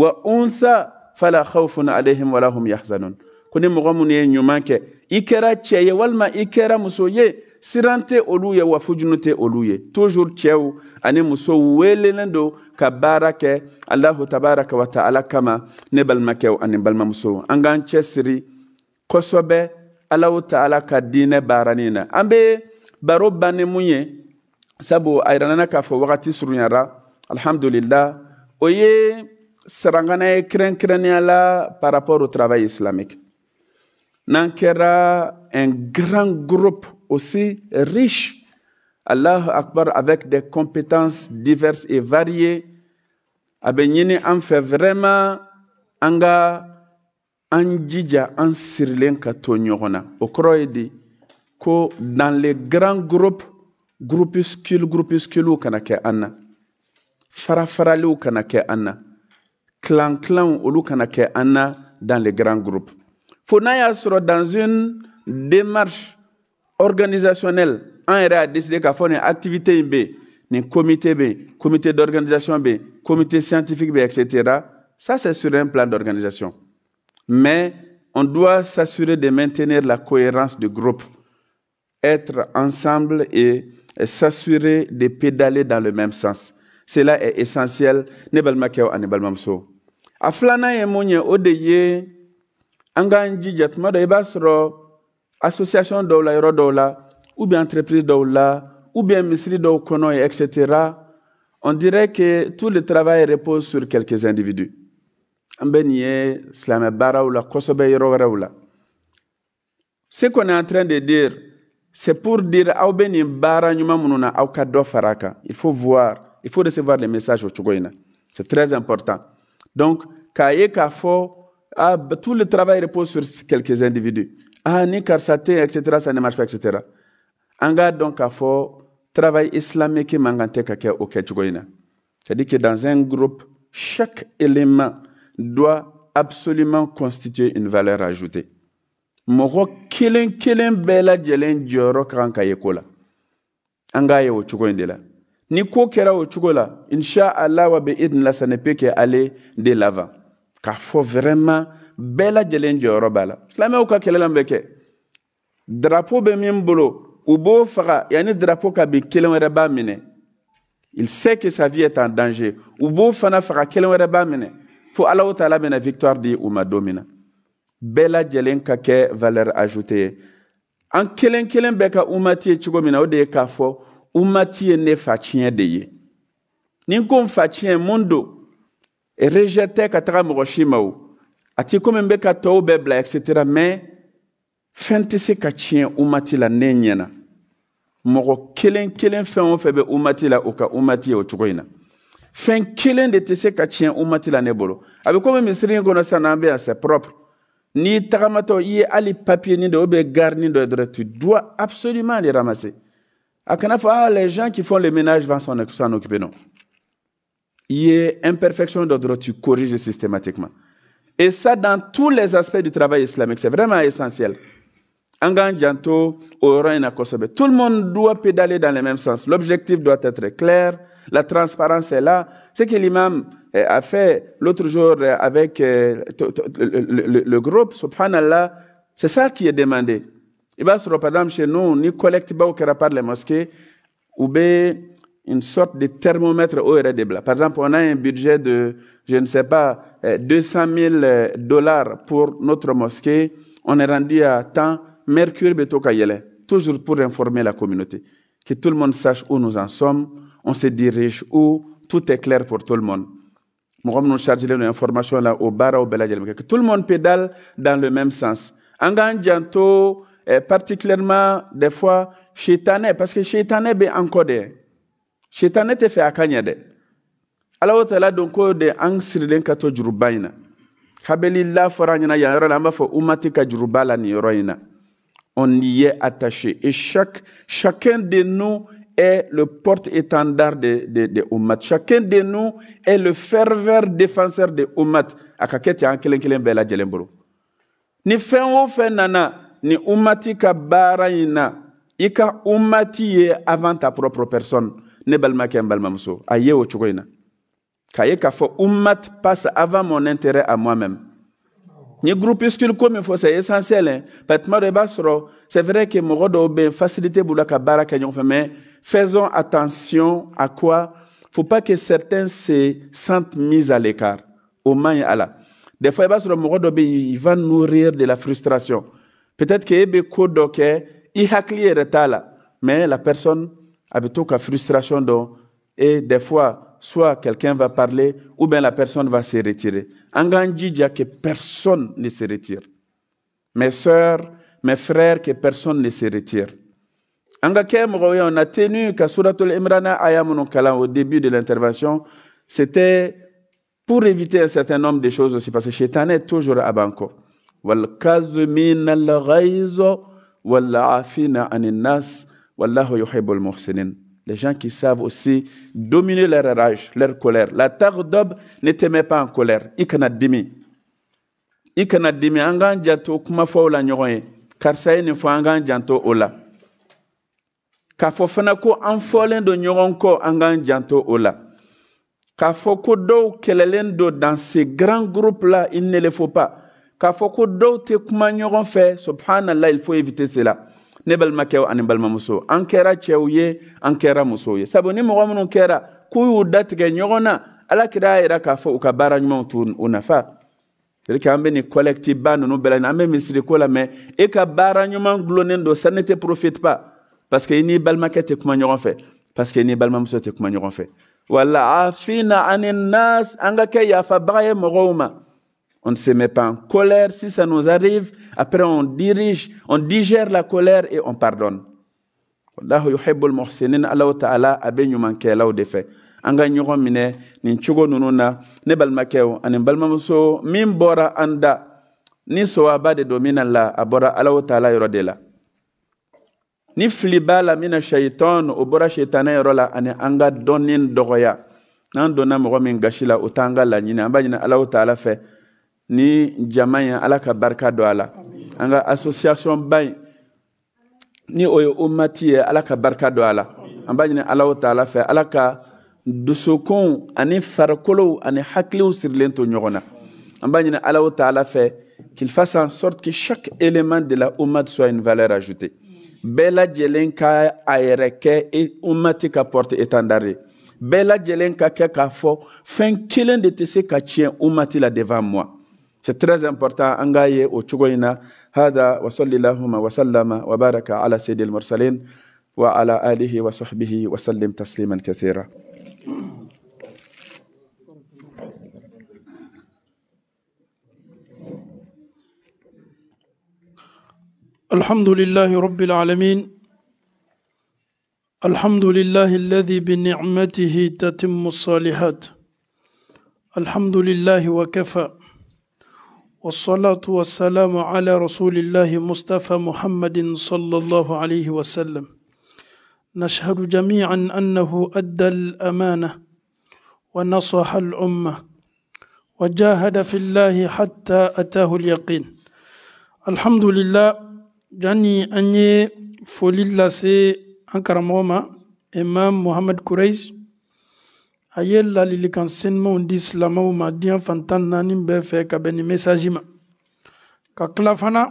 وأنثى فلا خوف عليهم ولا هم يحزنون ko ni mɔgɔ minnu ye ɲuman kɛ i kɛra cɛ ye walima i kɛra muso ye siran tɛ olu ye wa fujunu tɛ olu ye toujours cɛw ani musow welelen don ka baara kɛ alahu tabaraka wa taala kama ne balimakɛw ani balimamusow an k'an cɛ siri kosɛbɛ alahu taala ka diinɛ baaranin na an bɛ baro ban ni mun ye sabu a yiranana k'a fɔ wagati surunyara alhamdulillah o ye sarangana ye kɛrɛnkɛrɛnnenya la par rapport au travail islamique n'an un grand groupe aussi riche, Allah Akbar, avec des compétences diverses et variées, a avons fait vraiment an ka en jija an sirilen dans les grands groupes groupuscule kana groupuscules, fara kana ke ana, clan clan groupuscules, kana dans les grands groupes il sera dans une démarche organisationnelle Un RA a décidé qu'il faut une activité B, un comité B, comité d'organisation B, comité scientifique B, etc. Ça c'est sur un plan d'organisation. Mais on doit s'assurer de maintenir la cohérence du groupe, être ensemble et s'assurer de pédaler dans le même sens. Cela est essentiel an k'an jija tuma dɔ i b'a sɔrɔ association dɔw la yɔrɔ dɔw la ou bien entreprise dɔw ou bien misiri dɔw kɔnɔ ye etc on dirait que tout le travail repose sur quelques individus an bɛ nin ye silamɛ baaraw la kosɛbɛ yɔrɔ wɛrɛw la ce qu'on est en train de dire c'est pour dire aw bɛ nin baara ɲuman minnu na aw ka dɔ fara a kan il faut voir il faut recevoir les messages o cogo c'est très important donc k'a ye k'a fɔ ah, bah, tout le travail repose sur quelques individus. Ah, ni karsate, etc., ça ne marche pas, etc. Anga donc à travail islamique qui kan tɛ ka C'est-à-dire que dans un groupe, chaque élément doit absolument constituer une valeur ajoutée. Moro kelen kelen bela lajɛlen jɔyɔrɔ ka yekola. ka ni ko kera o chugola, la insha allah wa bi idn ça ne peut de l'avant k'a fɔ vraiment bɛɛ lajɛlen jɔyɔrɔ b'a la silamɛw ka kɛlɛ la bɛ kɛ drapeau bɛ min bolo u b'o faga yanni drapeau ka bin kelen wɛrɛ b'a minɛ il sait que sa vie est en danger u b'o fana faga kelen wɛrɛ b'a minɛ fo alaw taala bɛna victoire di u ma don min na bɛɛ lajɛlen ka kɛ valeur ajoutée ye an kelen kelen bɛɛ ka umati ye cogo min na o de ye k'a fɔ umati ye ne fa tiɲɛ de ye ni n ko n fa tiɲɛ mun don Et rejeter ka taga mɔgɔ si ma o a ti etc mais fin tɛ se kachien umati la ne ɲɛna kelen kelen fe on febe la o ka umati ye o cogo de te se ka umati la ne bolo a bɛ komi misiri in propre n'i tagamatɔ i ye hali papiyeni dɔ ou tu dois absolument les ramasser a kana ah, les gens qui font le ménage vont s'en occuper non il y une imperfection d'ordre, tu corriges systématiquement. Et ça, dans tous les aspects du travail islamique, c'est vraiment essentiel. Tout le monde doit pédaler dans le même sens. L'objectif doit être clair. La transparence est là. Ce que l'imam eh, a fait l'autre jour eh, avec eh, le groupe, c'est ça qui est demandé. Il va se chez nous, ni collecte pas au les mosquées, ou une sorte de thermomètre au RDB. Par exemple, on a un budget de, je ne sais pas, 200 euh, 000 euh, dollars pour notre mosquée. On est rendu à temps Mercure Betokayele, toujours pour informer la communauté, que tout le monde sache où nous en sommes, on se dirige où, tout est clair pour tout le monde. Nous là au bar au que tout le monde pédale dans le même sens. Angan euh, particulièrement des fois, chétané, parce que chétané est encore sitanɛ tɛ fɛ a ka ɲɛ dɛ ala o taala don ko oh, de an sirilen ka to juruba in na habelila fɔra ɲɛna yan yɔrɔ la an b'a fɔ umati ka juruba la nin yɔrɔ na on y est attaché et chaque chacun de nous est le porte-étendard de, de, de Umat. Chacun de nous est le ferveur défenseur de Umat. Akakete an kelen kelen bɛɛ bolo. Ni fɛn o fɛn nana ni umati ka bara in Ika umati ye avant ta propre personne ne balimakɛ n balimamuso a ye o cogo in na k'a passe avant mon intérêt à moi-même n ye groupuscule ko min fɔ c'est essentiel hein. Peut-être c'est vrai que mɔgɔ dɔw facilité b'u la ka baara mais faisons attention à quoi faut pas que certains se sentent mis à l'écart Au man des fois i b'a sɔrɔ mɔgɔ il va nourrir de la frustration peut-être que e bɛ ko dɔ kɛ i hakili mais la personne a toute la frustration et des fois soit quelqu'un va parler ou bien la personne va se retirer En grand que personne ne se retire mes sœurs mes frères que personne ne se retire En on a tenu au début de l'intervention c'était pour éviter un certain nombre de choses aussi parce que shaitan est toujours à banco wal wal Wallahu yuhibbul muhsinin. Les gens qui savent aussi dominer leur rage, leur colère. La taghdob ne te pas en colère. I kana dimi. I kana dimi an k'an janto kuma fɔw la ɲɔgɔn ye. Karisa ye nin fɔ an k'an janto o la. K'a fɔ fana ko an fɔlen don ɲɔgɔn kɔ an k'an janto o la. K'a fɔ ko dɔw kɛlɛlen don dans ces grands groupes là, il ne les faut pas. K'a fɔ ko dɔw tɛ kuma ɲɔgɔn fɛ, subhanallah, il faut éviter cela ne balimakɛw ani balimamuso an kɛra cɛw ye an kɛra musow ye sabu ni mɔgɔ minnu kɛra k'u y'u kira u nafa c'est an bɛ nin collectif ba ninnu bɛɛ an misiri e ça ne pas parce i n'i balimakɛ tɛ kuma ɲɔgɔn fɛ parce que i n'i balimamuso tɛ kuma ɲɔgɔn fɛ wala afina ani nas an ka kɛ yafabaga on ne se met pas en colère si ça nous arrive après, on dirige, on digère la colère et on pardonne. Wallahu yuhibbul muhsinin Allah ta'ala abe manke, kɛlaw de Anga An mine ɲɔgɔn minɛ nin cogo ninnu na ne min bora anda ni soaba de domina, la a Allah ta'ala la. Ni fili la min shaytan o bora ane anga la ani na la o t'an ni jama alaka ala ka association bain ni o ye umati ye ala ka barika don a la an b'a ta ala ka dusukun ani farikolow ani hakiliw sirilen to ɲɔgɔn qu'il fasse en sorte que chaque élément de la ummat soit une valeur ajoutée bella lajɛlen ka a yɛrɛ ka porte etandare ye bɛɛ lajɛlen ka kɛ k'a fɔ de ka la devant moi C'est très important an k'a ye o hada wa sallilahuma wa sallama wa baraka ala sayyidil mursalin wa ala alihi wa sahbihi wa sallim tasliman kathira الحمد لله رب العالمين الحمد لله الذي بنعمته تتم الصالحات الحمد لله وكفى والصلاة والسلام على رسول الله مصطفى محمد صلى الله عليه وسلم نشهد جميعا أنه أدى الأمانة ونصح الأمة وجاهد في الله حتى أتاه اليقين الحمد لله جاني أني فولي الله سي أنكر إمام محمد كريش a ye ladilikan senimanw di silamaw ma diɲɛ fantan naani bɛɛ fɛ ka bɛn nin mesaji ma ka tila fana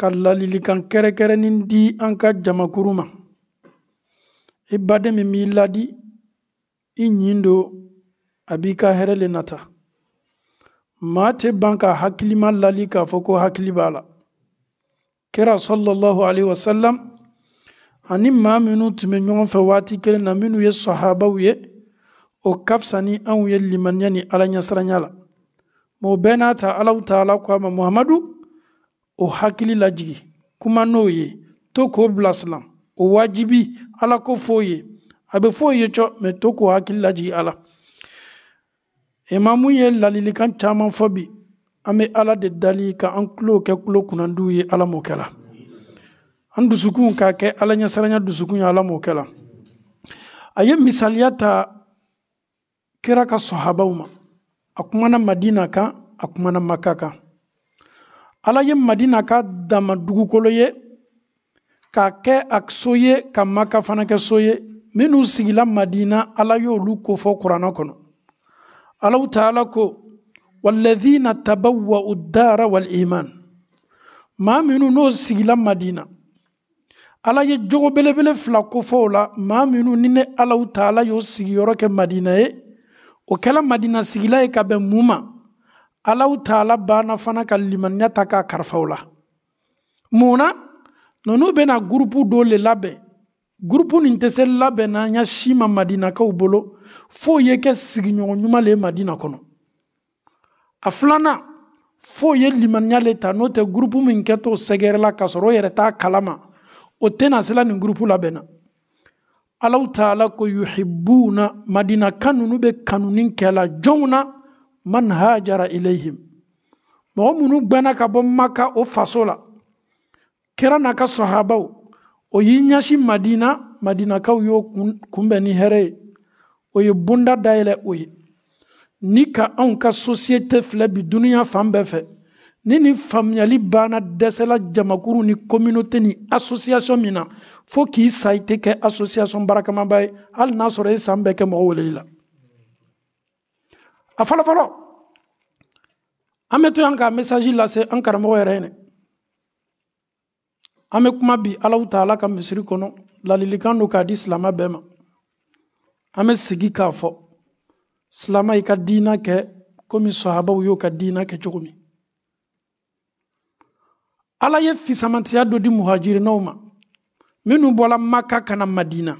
ka ladilikan kɛrɛnkɛrɛnnin di an ka jamakuru ma e i baden min b'i ladi i ɲin don a b'i ka hɛrɛ le nata maa tɛ ban ka hakilima lali k'a fɔ ko hakili b'a la kira sallallahu alaihi wasallam ani maa minnu tun bɛ ɲɔgɔn fɛ waati kelen na minnu ye sahabaw ye o ka fisa ni anw ye limaniya ni ala ɲɛsiranya la ma o bɛɛ n'a ta alaw taala ko a ma muhamadu o hakili lajigi kuma n'o ye to k'o bilasira o wajibi ala ko f'o ye a bɛ f'o ye cɔ mɛ to k'o hakili lajigi ala imamu e ye lalilikan caman fɔ bi an bɛ ala de dali ka an tulo kɛ tulo kunnandiw ye ala m'o kɛla an dusukun k'a kɛ ala ɲɛsiranya dusukun ye ala m'o kɛla a ye misaliya ta kira ka sahabaw ma a kumana madina kan a kumana maka kan ala ye madina ka dama dugukolo ye k'a kɛ a so ye ka maka fana kɛ so ye minnu sigila madina ala y'olu kofɔ kurana kɔnɔ alaw taala ko walladhina tabawwa'u dara waliman maa minnu n'o sigila madina ala ye jogo belebele fila kofɔw la maa minnu ni ne alaw taala y'o sigiyɔrɔ kɛ madina ye o kɛla madina sigila ye ka bɛn mun ma alaw taala banna fana ka limaniya ta k'a karifaw la mun na nunu bena gurupu do le labɛn gurupu nin tɛ se labɛn na ɲa si ma madinakaw bolo foo ye kɛ sigiɲɔgɔn ɲuman le ye madina kɔnɔ a filana foo ye limaniya le ta n'o tɛ gurupu min kɛ t'o sɛgɛrɛla k'a sɔrɔ o yɛrɛ t'a kalama o tena sela nin gurupu labɛnna alaw taala ko yuhibuna madina kanu be kanunin kɛla jɔnw man hajara ilayhim mɔgɔ minnu gbɛnna ka bɔ maka o faso la kira n'a ka sɔhabaw o y'i ɲasi madina madinakaw y'o kunbɛn ni hɛrɛ ye o ye bonda dayɛlɛ o ye ni ka anw ka sosiyete filɛ bi duniɲa fan bɛɛ fɛ ni nin faamuyali banna dɛsɛla jamakuru ni communauté ni association min na fo k'i sa i tɛ kɛ association barakamaba ye hali n'a sɔrɔ i san bɛɛ kɛ mɔgɔ weleli la a fɔlɔfɔlɔ an bɛ to yan ka message lase an karamɔgɔ yɛrɛ ye dɛ an bɛ kuma bi alaw ta ala ka misiri kɔnɔ ladilikan don k'a di silama bɛɛ ma an bɛ sigi k'a fɔ silama i ka diina kɛ komi sahabaw y'o ka diina kɛ cogo min ala ye fisamantiya dɔ di muhajirinaw ma minnu bɔla maka kana madina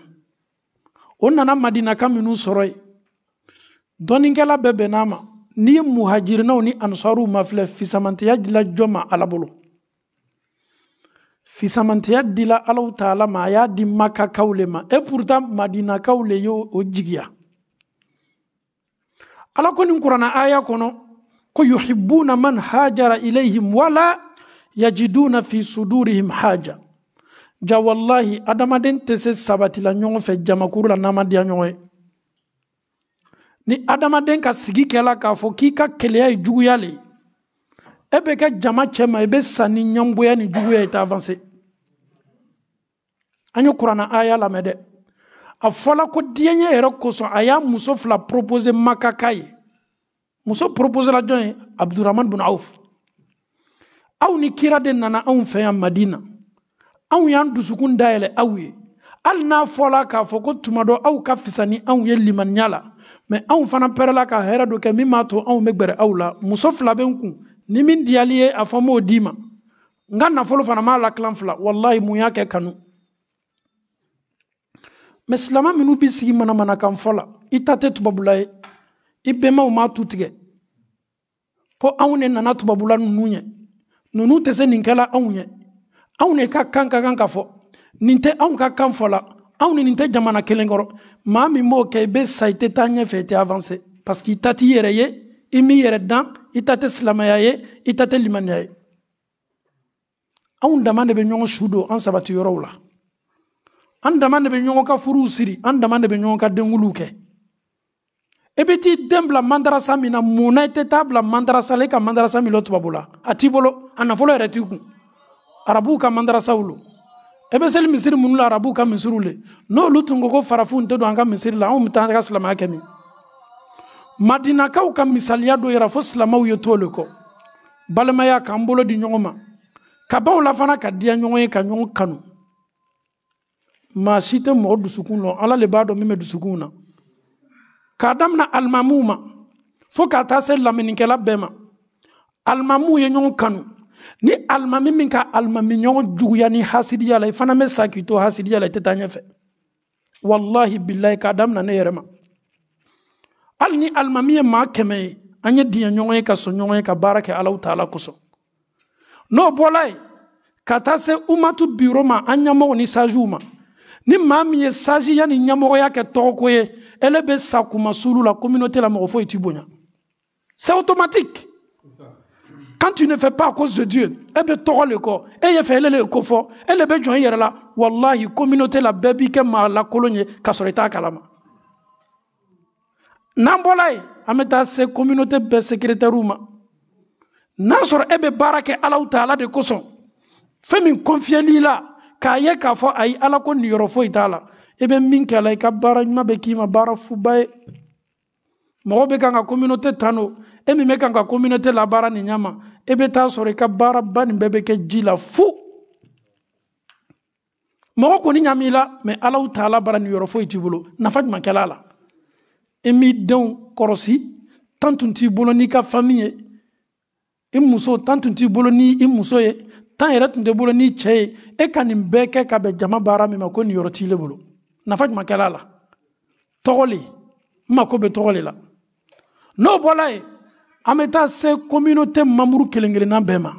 o nana madinaka minnu sɔrɔ ye dɔɔninkɛla bɛɛ bɛnna ma n'i ye muhajirinaw ni ansaru ma filɛ fisamantiya dila jɔ ma ala bolo fisamantiya dila alaw taala ma a y'a di makakaw le ma e purta madinakaw le ye o jigiya ala ko nin kuranna aya kɔnɔ ko yuhibuna man hajara ilayhim wala yajiduna fi sudurihim haja ja wallahi adamaden tɛ se sabatila ɲɔgɔn fɛ jamakuru la n'a ma diya ɲɔgɔn ye ni adamaden ka sigi kɛla k'a fɔ k'i ka keleya ye juguya le e bɛ kɛ jama cɛ i bɛ sa ni ɲangoya ni juguya i t'a an ye kuranna aya lamɛn dɛ a fɔla ko diɲɛ yɛrɛ kosɔn a y'a muso fila propose makaka ye muso proposera jɔn ye abdurahman bun auf aw ni kira de nana anw fɛ yan madina anw y'an dusukun dayɛlɛ aw ye hali n'a fɔla k'a fɔ ko tuma dɔ aw ka fisa ni anw ye limaniya la mɛ anw fana pɛrɛla ka hɛrɛ dɔ kɛ min b'a to anw bɛ gbɛrɛ aw la muso fila bɛ n kun ni min diyali ye a fɔ n b'o d'i ma n ka nafolo fana m'a lakilan fila walahi mun y'a kɛ kanu mɛ silama minnu b'i sigi manamanakan kan la i ta tɛ tubabula ye i bɛnbaw m'a tu ko anw ne nana tubabula ninnu ɲɛ ninnu tɛ se nin kɛla anw ye anw de ka kan ka kan ka fɔ nin tɛ anw ka kan fɔla anw ni nin tɛ jamana kelen kɔrɔ maa min b'o kɛ i bɛ sa i tɛ taa ɲɛfɛ i tɛ avanse parce que i ta t'i yɛrɛ ye i m'i yɛrɛ dan i ta tɛ silamɛya ye i ta tɛ limaniya ye anw dama de bɛ ɲɔgɔn su don an sabatiyɔrɔw la an dama de bɛ ɲɔgɔn ka furuw siri an dama de bɛ ɲɔgɔn ka denkuluw kɛ i e bɛ t'i den bila mandarasa min na mun na i e tɛ taa bila mandarasa la i e ka mandarasa min lɔ tubabu la a t'i bolo a nafolo yɛrɛ t'i kun arabuw ka mandarasaw lo i bɛ seli misiri minnu la arabuw ka misiriw le n'olu tun ko ko farafinw tɛ don an ka misiri la anw bɛ taa an ka silamɛya kɛ min madinakaw ka misaliya dɔ yira fo silamɛw ye to le kɔ balimaya k'an bolo di ɲɔgɔn ma ka baw la fana ka diya ɲɔgɔn ye ka ɲɔgɔn kanu maa si tɛ mɔgɔ dusukun lɔn ala le b'a dɔn min bɛ dusukun na k'a damina alimamuw ma fo k'a taa se lamɛnnikɛla bɛɛ ma alimamuw ye ɲɔgɔn kanu ni alimami min ka alimami ɲɔgɔn juguya ni hasidiya la i fana bɛ sa k'i to hasidiya la i tɛ taa ɲɛfɛ wallahi billahi k'a damina ne yɛrɛ ma hali ni alimami ye maa kɛmɛ ye an ye diɲɛ ɲɔgɔn ye ka sɔn ɲɔgɔn ye ka baara kɛ alaw taala kosɔn n'o bɔla yen ka taa se umatu biro ma an ɲɛmɔgɔw ni sajuw ma ni maa min ye sazi yani ɲɛmɔgɔya kɛ tɔgɔko ye ele bɛ sa kuma sulu la communauté la mɔgɔ foyi t'i bonya c'est automatique quand tu ne fais pas à cause de dieu e bɛ tɔgɔ le kɔ e ye fɛ ele le kofɔ ele bɛ jɔn i yɛrɛ la wallahi communauté la bɛɛ b'i kɛ maa lakolon ye ka sɔrɔ i t'a kalama n'an bɔla yen an bɛ taa se communauté bɛɛ secrétaireu ma n'a sɔrɔ e bɛ baara kɛ alaw ta ala de kosɔn fɛn min confiyɛl'i la k'a ye k'a fɔ ayi ala ko niyɔrɔ foyi t'a la i bɛ min kɛ la i ka baara ɲuman bɛ k'i ma baara fuba ye mɔgɔ bɛ kan ka communauté tano e min bɛ kan ka communauté labaara nin ɲama e bɛ taa sɔrɔ i ka baaraba nin bɛɛ bɛ kɛ ji la fu mɔgɔ kɔni ɲam'i la mɛ alaw taala bara niyɔrɔ foyi t'i bolo nafa juman kɛla la i e m'i denw kɔrɔsi tan tun t'i bolo n'i ka fami ye i e muso tan tun t'i bolo ni i muso ye tan yɛrɛ tun tɛ bolo ni cɛ ye e ka nin bɛɛ kɛ ka bɛn jama baara min ma ko nin yɔrɔ t'ile bolo nafa juman kɛla a la tɔgɔ le n mako bɛ tɔgɔ le la n'o bɔla ye an bɛ taa se communauté mamuru kelen kelenna bɛɛ ma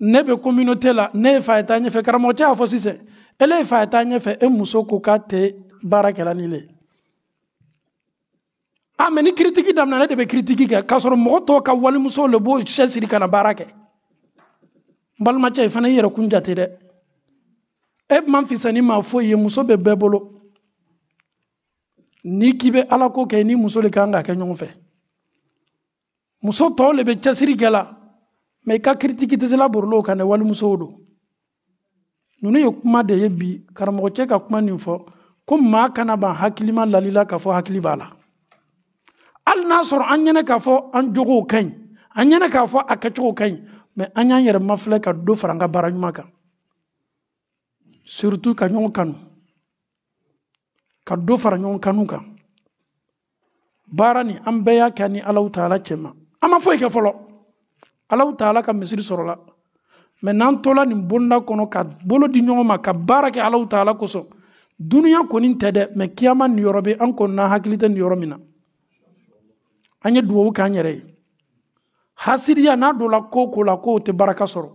ne bɛ communauté la ne ye fa ye taa ɲɛfɛ karamɔgɔcɛ y'a fɔ sisan ele ye fa ye taa ɲɛfɛ e muso ko k'a tɛ baara kɛla ni le ye a mɛ ni kiritiki daminɛ ne de bɛ kiritiki kɛ eh. k'a sɔrɔ mɔgɔ tɔw ka walimusow le b'o cɛsiri ka na baara kɛ n balimacɛ i fana i yɛrɛ kun jate dɛ e man fisani ma foyi ye muso bɛ bɛɛ bolo n'i k'i bɛ ala ko kɛ ni muso le kan ka kɛ ɲɔgɔn fɛ muso tɔw le bɛ cɛsiri kɛ la mɛ i ka kiritiki tɛ se laborilo kan dɛ walimusow do nunu ye kuma de ye bi karamɔgɔcɛ ka kuma nin fɔ ko maa kana ban hakilima lalila k'a fɔ hakili b'a la hali n'a sɔrɔ an ɲɛnɛ k'a fɔ an jogow ka ɲi an ɲɛnɛ k'a fɔ a kɛcogo ka ɲi mɛ an y'an yɛrɛ mafilɛ ka dɔ fara an ka baara ɲuman kan surtu ka ɲɔgɔn kanu ka dɔ fara ɲɔgɔn kanu kan baara ni an bɛɛ y'a kɛ ni alaw taala cɛma an ma foyi kɛ fɔlɔ alaw taala ka misiri sɔrɔla mɛ n'an tola nin bonda kɔnɔ ka bolo di ɲɔgɔn ma ka baara kɛ alaw taala kosɔn duniya kɔni tɛ dɛ mɛ kiyama niyɔrɔ be an kɔni na hakili tɛ niyɔrɔ min na an ye duwawu k'an yɛrɛ ye hasiriya n'a donna e ko ko la k'o tɛ baraka sɔrɔ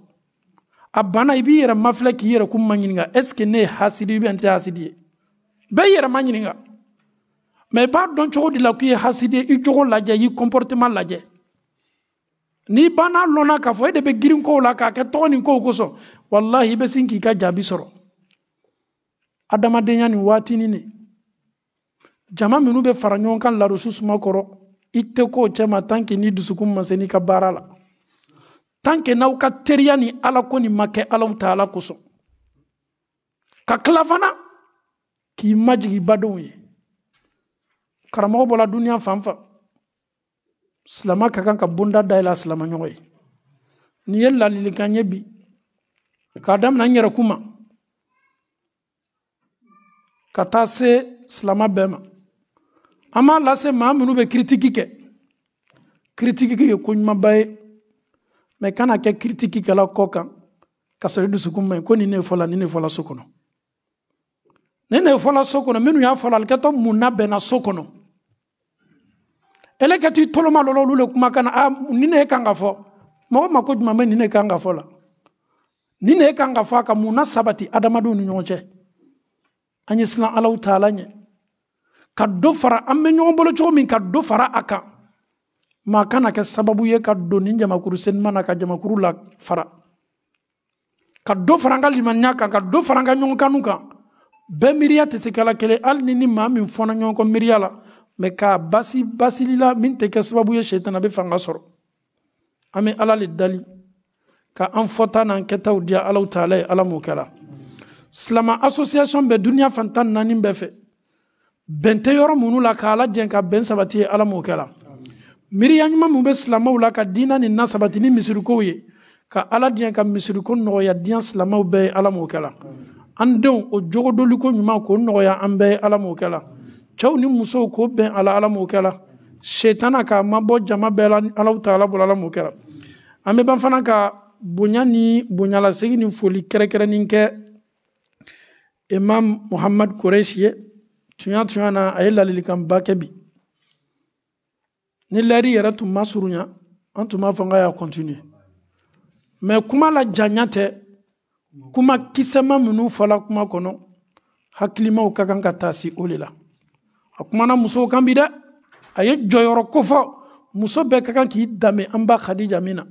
a banna i b'i yɛrɛ mafilɛ k'i yɛrɛ kun ma ɲininka ne ye hasidi ye tɛ hasidi ye bɛɛ yɛrɛ ma i b'a dɔn cogo di la k'i ye hasidi ye i jogo lajɛ i comportement lajɛ n'i banna lɔnna k'a fɔ e de bɛ girin kow la k'a kɛ tɔgɔ ni kow kosɔn walahi i bɛ sin k'i ka jaabi sɔrɔ adamadenya nin waatinin ne jama minnu bɛ fara ɲɔgɔn kan larusu suma kɔrɔ i tɛ k'o cɛma tan ni dusukun ma se n'i ka baara la tan n'aw ka teriya ni ala ko nin ma kɛ alaw ta ala kosɔn ka kila fana k'i majigi badenw ye karamɔgɔ bɔla duniya fan fan silama ka kan ka bonda dayɛlɛ a silamaɲɔgɔn ye nin ye lalilikan ye bi k'a damina n yɛrɛ kuma ka taa se silama bɛɛ ma an b'a lase maa minnu bɛ kiritiki kɛ kiritiki ye koɲumanba ye mɛ kana kɛ kiritikikɛla kɔ kan ka sɔrɔ i dusukun ma ɲi ko nin ne fɔla nin ne fɔla so kɔnɔ nin ne fɔla so kɔnɔ minnu y'a fɔla alikɛtɔ mun na bɛnna so kɔnɔ ele kɛ t'i toloma lɔlɔ olu le kumakan na a ah, nin ne kan ka fɔ mɔgɔ ma ko juma bɛ nin ne kan ka fɔ la nin ne kan ka fɔ a kan mun na sabati adamadenw ni ɲɔgɔn cɛ an ye siran alaw taala ɲɛ ka dɔ fara an bɛ ɲɔgɔn bolo cogo min ka dɔ fara a kan maa kana kɛ sababu ye ka don nin jamakuru senima na ka jamakuru la fara ka dɔ fara an ka limaniya kan ka dɔ fara an ka ɲɔgɔn kanu kan bɛɛ miiriya tɛ se kala kelen hali ni ni maa min fɔna ɲɔgɔn miiriya la mɛ k'a basi basilila min tɛ kɛ sababu ye sɛtana bɛ fanga sɔrɔ an bɛ ala le dali ka an fɔta n'an kɛtaw diya alaw taala ye ala m'o kɛla silama association bɛ duniɲa fantan nani bɛɛ fɛ bɛn tɛ yɔrɔ minnu la ka ala jɛn ka bɛn sabati ye ala m'o kɛ la miiriya ɲuman min bɛ silamɛw la ka diina nin na sabati ni misirikow ye ka ala jɛn ka misiriko nɔgɔya diɲɛ silamɛw bɛɛ ye ala m'o kɛ la an denw o jogodoliko ɲuman k'o nɔgɔya an bɛɛ ye ala m'o kɛ la cɛw ni musow k'o bɛn a la ala m'o kɛ la setana k'a mabɔ jama bɛɛ la alaw ta ala bolo ala m'o kɛ la an bɛ ban fana ka bonya ni bonyalasegi ni foli kɛrɛnkɛrɛnnin kɛ imam muhamad koreshi ye tuɲa tuɲa na a ye lalilikanba kɛ bi ni lɛri yɛrɛ tun ma surunya an tun b'a fɔ n ka y'a kɔntinue mɛ kuma la janya tɛ kuma kisɛma minnu fɔla kuma kɔnɔ hakilimaw ka kan ka taa se o le la a kumana musow kan bi dɛ a ye jɔyɔrɔ kofɔ muso bɛɛ ka kan k'i danbe an ba khadija min na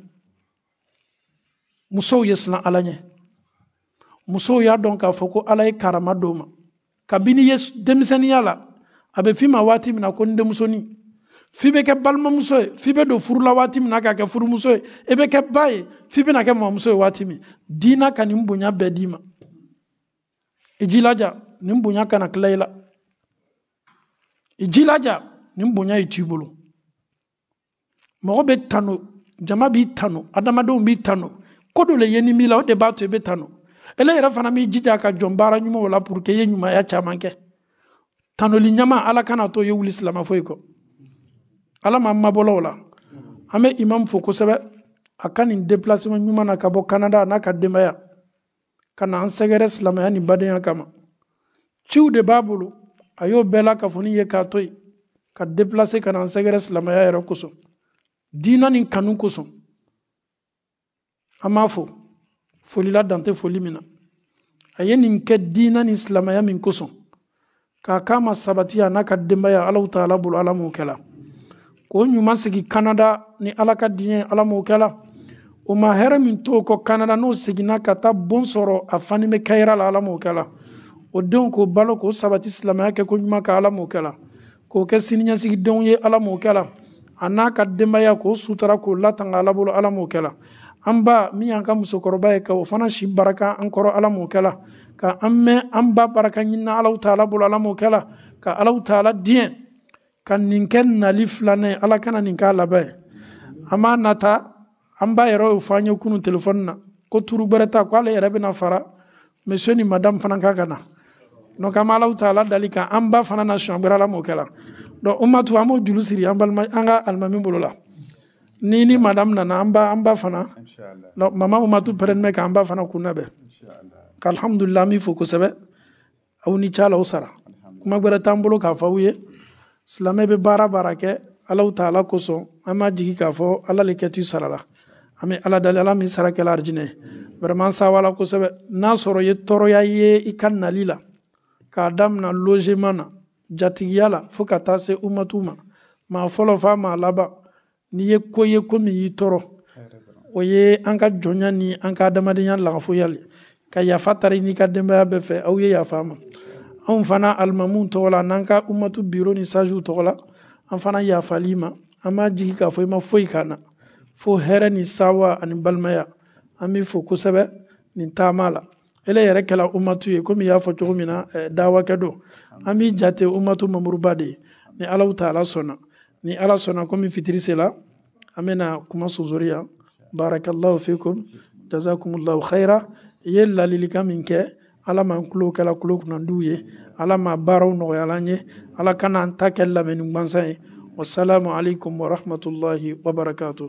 musow ye silan ala ɲɛ musow y'a dɔn k'a fɔ ko ala ye karama dɔw ma kabini ye denmisɛnniya la a bɛ f'i ma waati min na ko n denmusonin f'i bɛ kɛ balimamuso ye f'i bɛ don furu la waati min e na k'a kɛ furumuso ye i bɛ kɛ ba ye f'i bɛna kɛ mamuso ye waati min diina ka nin bonya bɛɛ d'i ma i e jilaja nin bonya kana tila i la i e jilaja nin bonya ye t'i bolo mɔgɔ bɛ tanu jama b'i tanu adamadenw b'i tanu ko dɔ le ye nin b'i la o de b'a to i bɛ tanu ele yɛrɛ fana b'i jija ka jɔn baara ɲumanw la pour que i ye ɲumanya caman kɛ tanoli ɲama ala kana to ye wuli silama foyi kɔ ala ma mabɔlaw la an bɛ imam fo kosɛbɛ a ka nin déplacement ɲuman na ka bɔ canada n'a ka denbaya ka na an sɛgɛrɛ silamaya ni badenya kama ciw de b'a bolo a y'o bɛɛ la kafoni ye k'a to yen ka déplacer ka na an sɛgɛrɛ silamaya yɛrɛ kosɔn diina ni kanu kosɔn an b'a fo folila dante foli min na a ye nin kɛ diina ni silamaya min kosɔn k'a kama sabati a n'a ka denbaya alaw ta ala bolo ala m'o kɛla k'o ɲuman segi kanada ni ala ka diɲɛ ala m'o kɛla o ma hɛrɛ min t'o kɔ kanada n'o seginna ka ta bon sɔrɔ a fani bɛ kɛyira la ala m'o kɛla o denw k'o balo k'o sabati silamaya kɛ ko ɲuman ka ala m'o kɛla k'o kɛ siniɲɛsigidenw ye ala m'o kɛla a n'a ka denbaya k'o sutara k'o latanga ala bolo ala m'o kɛla an ba min y'an ka musokɔrɔba ye ka o fana si baraka an kɔrɔ ala m'o kɛla ka an mɛn an ba baraka ɲinina alaw taala bolo ala m'o kɛla ka alaw taala diɲɛ ka nin kɛ nali filanan ye ala kana nin k'a laban ye an b'a nata an b'a yɛrɛ y'o fɔ an ye kunu telefɔni na ko turu gbɛrɛ ta ko ale yɛrɛ bɛna fara monsieur ni madame fana ka ka na donc an bɛ alaw taala dali kan an ba fana na sɔn gbɛrɛ ala m'o kɛla donc o ma to an b'o juru siri an balima an ka alimami bolo la. ni ni madam nana an ba an ba fana mama umatu pɛrɛn mɛ k'an ba fana kun nabɛn k'alhamdulilah an b'i fo kosɛbɛ aw ni ca la aw sara kuma gwɛrɛ t'an bolo k'a fɔ aw ye silamɛ bɛ baara baara kɛ alaw ta ala kosɔn an b'a jigi k'a fɔ ala le kɛt'i sara la an bɛ ala dali ala min sara kɛla arijinɛ ye vraiment an sawa la kosɛbɛ n'a sɔrɔ i ye tɔɔrɔya ye i ka nali la k'a damina logement na jatigiya la fo ka taa se umatu ma maa fɔlɔ f'a maa laban n'i ye ko ye ko min y'i tɔɔrɔ o ye an ka jɔnya ni an ka adamadenya lagafoya le ka yafa tari n'i ka denbaya bɛɛ fɛ aw ye yafa ma anw fana alimamuw tɔgɔ la n'an ka umatu biro ni sajiw tɔgɔ la an fana yafali ma an b'a jigi k'a fɔ i ma foyi k'an na fo hɛrɛ ni sawa ani balimaya an b'i fo kosɛbɛ nin taama la ele yɛrɛ kɛla umatu ye komi y'a fɔ cogo min na eh, dawakɛ don an b'i jate umatu mamuruba de ye ni alaw ta ala sɔnna ni ala sɔnna komi fitiri sela amena kuma suzuria barakallahu fikum jazakumullahu khaira ye lalilika min kɛ ala man kulo kɛla kulo kunnandiw ye ala ma baaraw nɔgɔyala ye ala kana an ta kɛ lamɛnni gwansan ye wasalamu alaikum warahmatullahi wabarakatuh